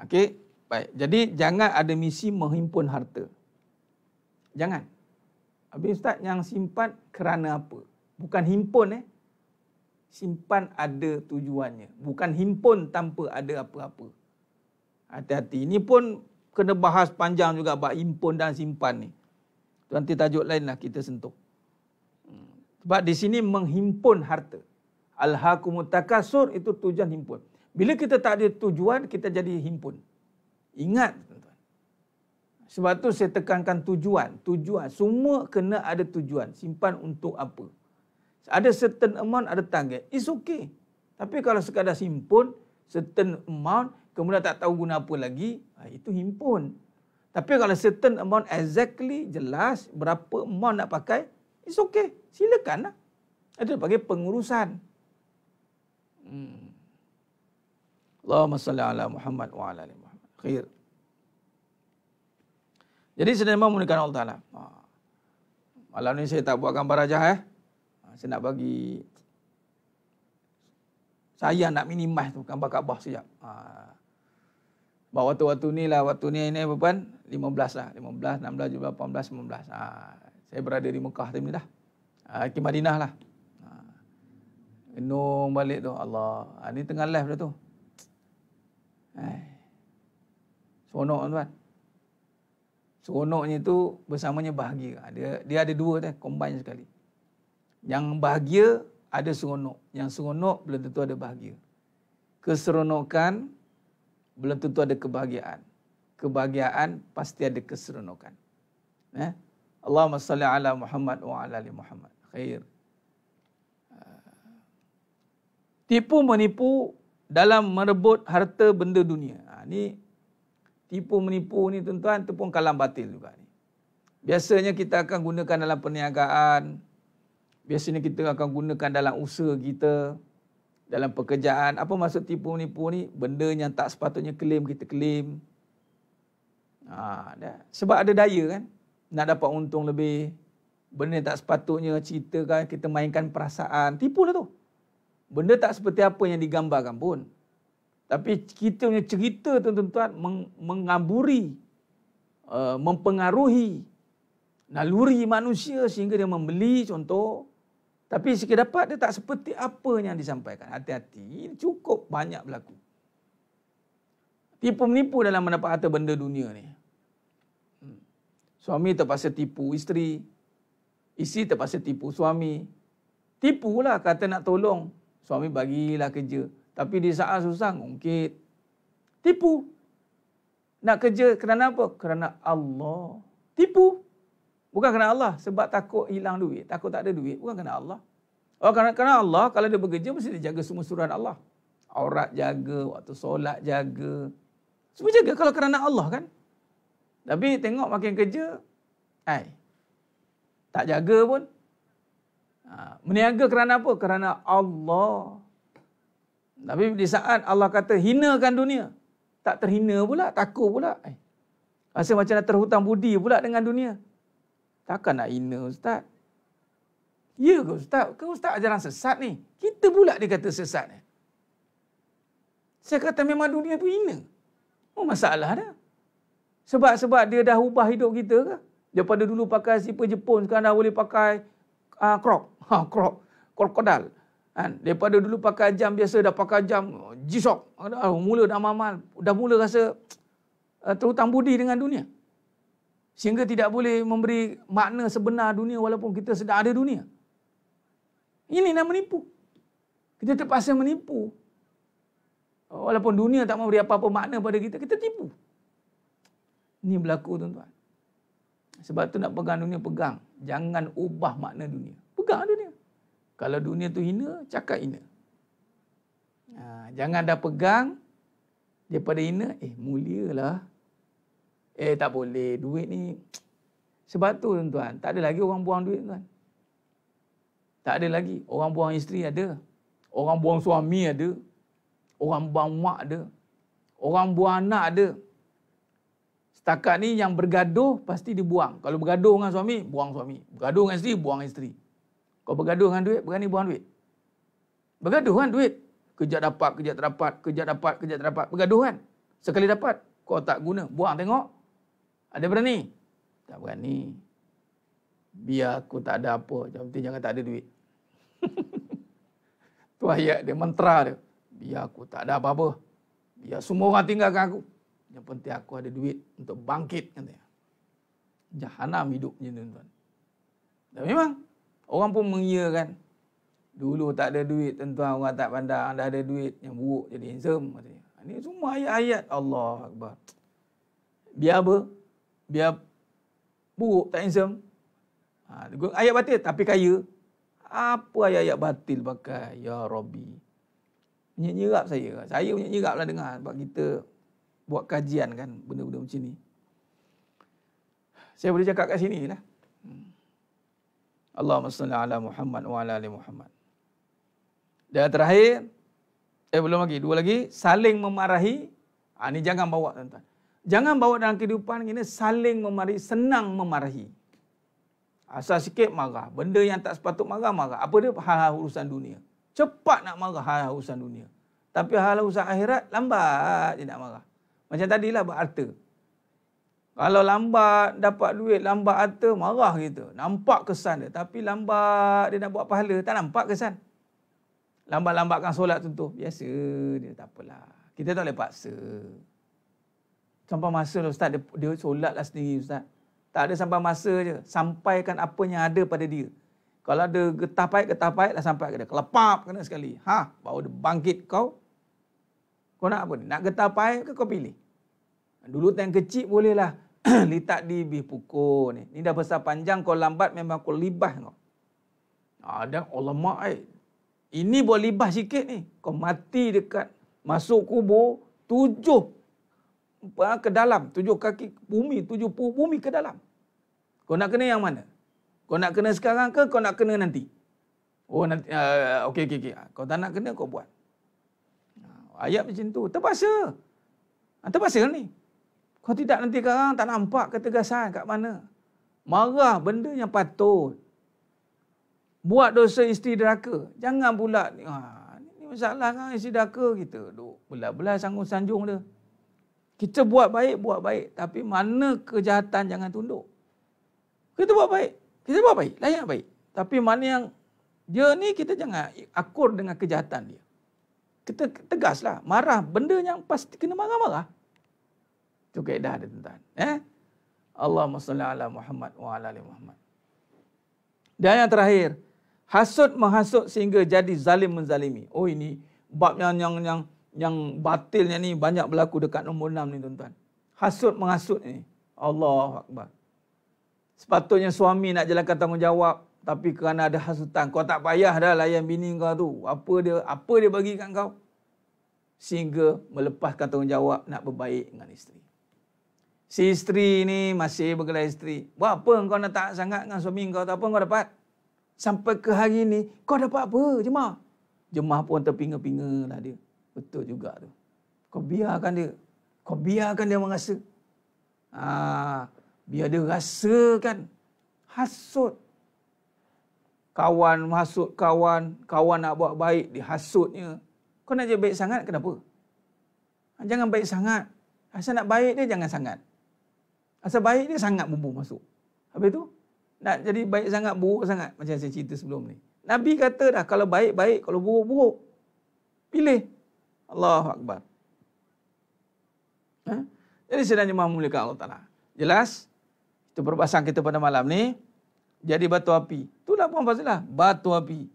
Okey, baik. Jadi jangan ada misi menghimpun harta. Jangan. Habis Ustaz yang simpan kerana apa? Bukan himpun eh. Simpan ada tujuannya. Bukan himpun tanpa ada apa-apa. Hati-hati. Ini pun kena bahas panjang juga bab himpun dan simpan ni. Nanti tajuk lain lah kita sentuh. Sebab di sini menghimpun harta. Al-hakumu takasur itu tujuan himpun. Bila kita tak ada tujuan, kita jadi himpun. Ingat. Sebab tu saya tekankan tujuan. Tujuan. Semua kena ada tujuan. Simpan untuk apa. Ada certain amount, ada target. It's okay. Tapi kalau sekadar simpun, certain amount, kemudian tak tahu guna apa lagi, ah, itu himpun. Tapi kalau certain amount exactly jelas berapa amount nak pakai, it's okay. Silakan lah. Itu panggil pengurusan. Hmm. Allahumma salli ala Muhammad wa ala ali Muhammad. Khair. Jadi sebenarnya memang menggunakan Allah Ta'ala. Ha. Malam ni saya tak buat gambar aja. eh. Ha, saya nak bagi... Saya nak minimize tu gambar Kaabah sekejap. Haa. Bahawa waktu-waktu ni lah, waktu ni ini apa 15 lah. 15, 16, 17, 18, 19. Ha, saya berada di Mekah tadi dah. Ha, ke Madinah lah. Ha, balik tu. Allah. Ha, ni tengah live dah tu. Hai. Seronok tuan. Seronoknya tu bersamanya bahagia. Ha, dia, dia ada dua tu. Combine sekali. Yang bahagia ada seronok. Yang seronok belum tentu ada bahagia. Keseronokan belum tentu ada kebahagiaan. Kebahagiaan pasti ada keseronokan. Ya. Eh? Allahumma salli ala Muhammad wa ala ali Muhammad. Khair. Ah. Tipu menipu dalam merebut harta benda dunia. Ha, ni tipu menipu ni tuan-tuan tu pun kalam batil juga ni. Biasanya kita akan gunakan dalam perniagaan. Biasanya kita akan gunakan dalam usaha kita dalam pekerjaan. Apa maksud tipu nipu ni? Benda yang tak sepatutnya klaim kita klaim, Ha, dah. Sebab ada daya kan? Nak dapat untung lebih. Benda yang tak sepatutnya ceritakan kita mainkan perasaan. Tipu lah tu. Benda tak seperti apa yang digambarkan pun. Tapi kita punya cerita tuan-tuan meng- mengamburi, uh, mempengaruhi naluri manusia sehingga dia membeli contoh tapi sekiranya dapat dia tak seperti apa yang disampaikan. Hati-hati, cukup banyak berlaku. Tipu-menipu dalam mendapat harta benda dunia ni. Hmm. Suami terpaksa tipu isteri. Isteri terpaksa tipu suami. Tipu lah, kata nak tolong. Suami bagilah kerja. Tapi di saat susah, ngungkit. Tipu. Nak kerja kerana apa? Kerana Allah. Tipu. Bukan kena Allah sebab takut hilang duit, takut tak ada duit, bukan kena Allah. Oh kerana, kerana Allah kalau dia bekerja mesti dia jaga semua suruhan Allah. Aurat jaga, waktu solat jaga. Semua jaga kalau kerana Allah kan. Tapi tengok makin kerja, ai. Tak jaga pun. Ha, meniaga kerana apa? Kerana Allah. Tapi di saat Allah kata hinakan dunia, tak terhina pula, takut pula. Ai. Rasa macam dah terhutang budi pula dengan dunia. Takkan nak hina Ustaz? Ya ke Ustaz? Kau Ustaz ajaran sesat ni? Kita pula dia kata sesat ni. Saya kata memang dunia tu hina. Oh masalah dah. Sebab-sebab dia dah ubah hidup kita ke? Daripada dulu pakai sipa Jepun, sekarang dah boleh pakai uh, krok. Ha, krok. Krokodal. Kan? Daripada dulu pakai jam biasa, dah pakai jam jisok. Ah, mula dah mamal. Dah mula rasa uh, terhutang budi dengan dunia sehingga tidak boleh memberi makna sebenar dunia walaupun kita sedang ada dunia. Ini nak menipu. Kita terpaksa menipu. Walaupun dunia tak memberi apa-apa makna pada kita, kita tipu. Ini berlaku tuan-tuan. Sebab tu nak pegang dunia, pegang. Jangan ubah makna dunia. Pegang dunia. Kalau dunia tu hina, cakap hina. Ha, jangan dah pegang daripada hina, eh mulialah. Eh tak boleh duit ni. Sebab tu tuan-tuan, tak ada lagi orang buang duit tuan. Tak ada lagi. Orang buang isteri ada. Orang buang suami ada. Orang buang mak ada. Orang buang anak ada. Setakat ni yang bergaduh pasti dibuang. Kalau bergaduh dengan suami, buang suami. Bergaduh dengan isteri, buang isteri. Kalau bergaduh dengan duit, berani buang duit. Bergaduh kan duit. Kejap dapat, kejap tak dapat. Kejap dapat, kejap tak dapat. Bergaduh kan. Sekali dapat, kau tak guna. Buang tengok. Ada berani? Tak berani. Biar aku tak ada apa. Contohnya jangan tak ada duit. Itu ayat dia, mentera dia. Biar aku tak ada apa-apa. Biar semua orang tinggalkan aku. Yang penting aku ada duit untuk bangkit. Katanya. Jahanam hidup ni tuan-tuan. Dan memang orang pun mengiyakan. Dulu tak ada duit tuan-tuan orang tak pandang. Dah ada duit yang buruk jadi handsome. Katanya. Ini semua ayat-ayat Allah Akbar. Biar apa? biar buruk tak handsome. Ha, ayat batil tapi kaya. Apa ayat-ayat batil pakai? Ya Rabbi. Punya nyerap saya. Saya punya nyerap lah dengar. Sebab kita buat kajian kan benda-benda macam ni. Saya boleh cakap kat sini lah. Allahumma salli ala Muhammad wa ala ali Muhammad. Dan terakhir. Eh belum lagi. Dua lagi. Saling memarahi. Ha, ni jangan bawa tuan-tuan. Jangan bawa dalam kehidupan ini saling memarahi, senang memarahi. Asal sikit marah. Benda yang tak sepatut marah, marah. Apa dia? Hal-hal urusan dunia. Cepat nak marah hal-hal urusan dunia. Tapi hal-hal urusan akhirat, lambat dia nak marah. Macam tadilah berharta. Kalau lambat dapat duit, lambat harta, marah gitu. Nampak kesan dia. Tapi lambat dia nak buat pahala, tak nampak kesan. Lambat-lambatkan solat tentu. Biasa dia, tak apalah. Kita tak boleh paksa sampai masa lah ustaz dia, dia solat lah sendiri ustaz tak ada sampai masa je sampaikan apa yang ada pada dia kalau ada getah pahit getah pahit lah sampai ke dia kelepap kena sekali ha baru dia bangkit kau kau nak apa ni nak getah pahit ke kau pilih dulu yang kecil boleh lah letak di bih pukul ni ni dah besar panjang kau lambat memang kau libah kau ada ulama eh. ini boleh libah sikit ni kau mati dekat masuk kubur tujuh Ah, ke dalam, tujuh kaki bumi, tujuh puluh bumi ke dalam. Kau nak kena yang mana? Kau nak kena sekarang ke kau nak kena nanti? Oh nanti, uh, ah, okay. okey, okey. Ah, kau tak nak kena kau buat. Ayat macam tu, terpaksa. Terpaksa ni. Kau tidak nanti sekarang tak nampak ketegasan kat mana. Marah benda yang patut. Buat dosa isteri deraka. Jangan pula ni. Ha, ni masalah kan isteri deraka kita. Duk belah-belah sanggung-sanjung dia. Kita buat baik, buat baik. Tapi mana kejahatan jangan tunduk. Kita buat baik. Kita buat baik. Layak baik. Tapi mana yang dia ni kita jangan akur dengan kejahatan dia. Kita tegaslah. Marah benda yang pasti kena marah-marah. Itu kaedah dia tentang. Eh? Allah salli ala Muhammad wa ala ala Muhammad. Dan yang terakhir. Hasut menghasut sehingga jadi zalim menzalimi. Oh ini bab yang yang, yang yang batilnya ni banyak berlaku dekat nombor enam ni tuan-tuan. Hasut menghasut ni. Allah Akbar. Sepatutnya suami nak jalankan tanggungjawab. Tapi kerana ada hasutan. Kau tak payah dah layan bini kau tu. Apa dia apa dia bagi kat kau? Sehingga melepaskan tanggungjawab nak berbaik dengan isteri. Si isteri ni masih bergelar isteri. Buat apa kau nak tak sangat dengan suami kau? Tak apa kau dapat? Sampai ke hari ni kau dapat apa jemaah? Jemaah pun terpinga-pinga lah dia. Betul juga tu. Kau biarkan dia. Kau biarkan dia merasa. Ha, biar dia rasakan. Hasut. Kawan hasut kawan. Kawan nak buat baik. Dia hasutnya. Kau nak jadi baik sangat kenapa? Ha, jangan baik sangat. Asal nak baik dia jangan sangat. Asal baik dia sangat bumbu masuk. Habis tu. Nak jadi baik sangat buruk sangat. Macam saya cerita sebelum ni. Nabi kata dah kalau baik-baik. Kalau buruk-buruk. Pilih. Allahu Akbar. Ha? Jadi sedang jemaah memulihkan Allah Ta'ala. Jelas? Itu perbahasan kita pada malam ni. Jadi batu api. Itulah pun pasalah. Batu api.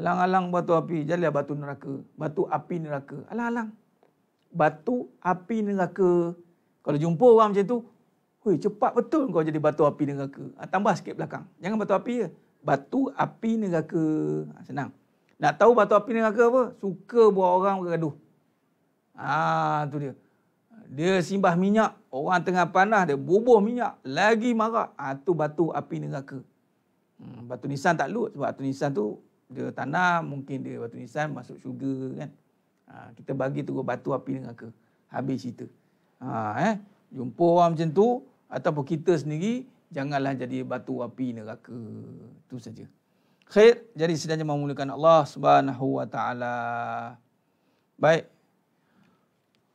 Alang-alang batu api. Jadilah batu neraka. Batu api neraka. Alang-alang. Batu api neraka. Kalau jumpa orang macam tu. Hui, cepat betul kau jadi batu api neraka. Ha, tambah sikit belakang. Jangan batu api je. Batu api neraka. Ha, senang. Nak tahu batu api neraka apa? Suka buat orang bergaduh. Ah, ha, tu dia. Dia simbah minyak, orang tengah panah dia bubuh minyak, lagi marah. Ah, ha, tu batu api neraka. Hmm, batu nisan tak lut sebab batu nisan tu dia tanam, mungkin dia batu nisan masuk syurga kan. Ha, kita bagi tu batu api neraka. Habis cerita. Ha, eh. Jumpa orang macam tu ataupun kita sendiri janganlah jadi batu api neraka. Tu saja khair jadi sedianya memuliakan Allah Subhanahu wa taala. Baik.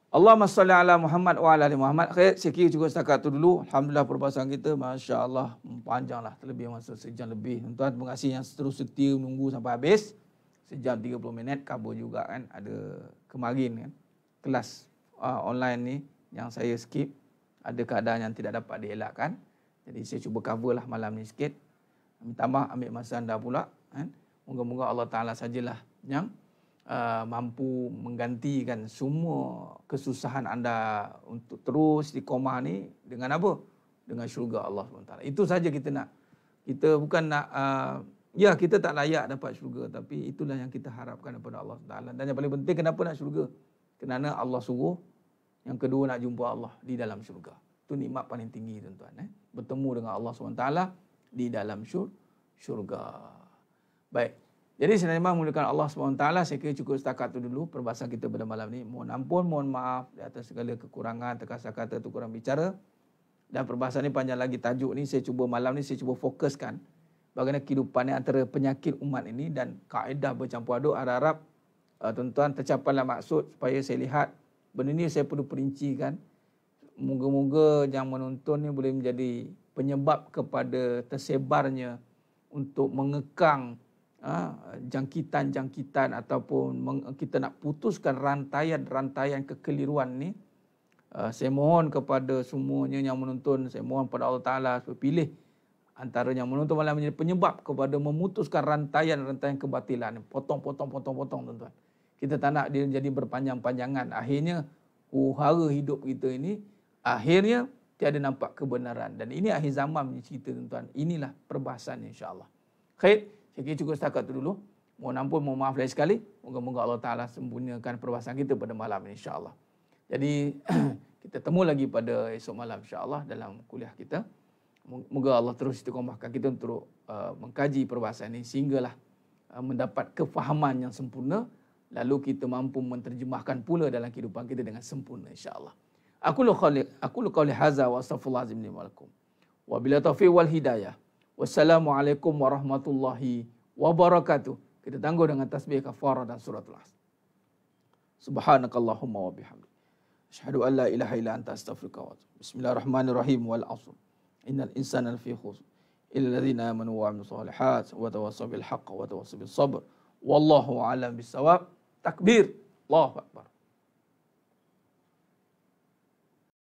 Allahumma salli ala Muhammad wa ala ali Muhammad. Khair, saya kira setakat itu dulu. Alhamdulillah perbahasan kita masya-Allah panjanglah terlebih masa sejam lebih. Tuan-tuan terima kasih yang terus setia menunggu sampai habis. Sejam 30 minit kabur juga kan ada kemarin kan kelas uh, online ni yang saya skip ada keadaan yang tidak dapat dielakkan. Jadi saya cuba cover lah malam ni sikit. Ambil tambah ambil masa anda pula. Kan? Moga-moga Allah Ta'ala sajalah yang uh, mampu menggantikan semua kesusahan anda untuk terus di koma ni dengan apa? Dengan syurga Allah SWT. Itu saja kita nak. Kita bukan nak, uh, ya kita tak layak dapat syurga tapi itulah yang kita harapkan daripada Allah Ta'ala. Dan yang paling penting kenapa nak syurga? Kerana Allah suruh yang kedua nak jumpa Allah di dalam syurga. Itu nikmat paling tinggi tuan-tuan. Eh? Bertemu dengan Allah SWT di dalam syurga. Baik. Jadi senang memang menggunakan Allah SWT. Saya kira cukup setakat itu dulu perbahasan kita pada malam ini. Mohon ampun, mohon maaf di atas segala kekurangan, terkasar kata, tu kurang bicara. Dan perbahasan ini panjang lagi tajuk ni saya cuba malam ni saya cuba fokuskan bagaimana kehidupan antara penyakit umat ini dan kaedah bercampur aduk harap-harap uh, tuan-tuan tercapailah maksud supaya saya lihat benda ni saya perlu perincikan. Moga-moga yang menonton ini boleh menjadi penyebab kepada tersebarnya untuk mengekang uh, jangkitan-jangkitan ataupun meng, kita nak putuskan rantaian-rantaian kekeliruan ni uh, saya mohon kepada semuanya yang menonton saya mohon kepada Allah Taala supaya pilih antara yang menonton malam menjadi penyebab kepada memutuskan rantaian-rantaian kebatilan potong-potong potong-potong tuan-tuan kita tak nak dia jadi berpanjang-panjangan akhirnya kuhara hidup kita ini akhirnya tiada nampak kebenaran dan ini akhir zaman punya cerita tuan-tuan inilah perbahasan insyaallah khair saya kira cukup setakat itu dulu mohon ampun mohon maaf lagi sekali moga-moga Allah taala sempurnakan perbahasan kita pada malam ini insyaallah jadi kita temu lagi pada esok malam insyaallah dalam kuliah kita moga Allah terus itu istiqomahkan kita untuk uh, mengkaji perbahasan ini sehinggalah uh, mendapat kefahaman yang sempurna lalu kita mampu menterjemahkan pula dalam kehidupan kita dengan sempurna insyaallah Aku lu khali aku lu qauli hadza wa astaghfirullah azim li walakum. Wabila taufiq wal hidayah. Wassalamualaikum warahmatullahi wabarakatuh. Kita tangguh dengan tasbih kafarah dan suratul as. Subhanakallahumma wa bihamdik. Ashhadu an la ilaha illa anta astaghfiruka wa atubu. Bismillahirrahmanirrahim wal asr. Innal insana lafi khusr. Illal ladzina amanu wa amilus solihat wa tawassaw bil haqq wa tawassaw bis sabr. Wallahu a'lam bis sawab. Takbir. Allahu akbar.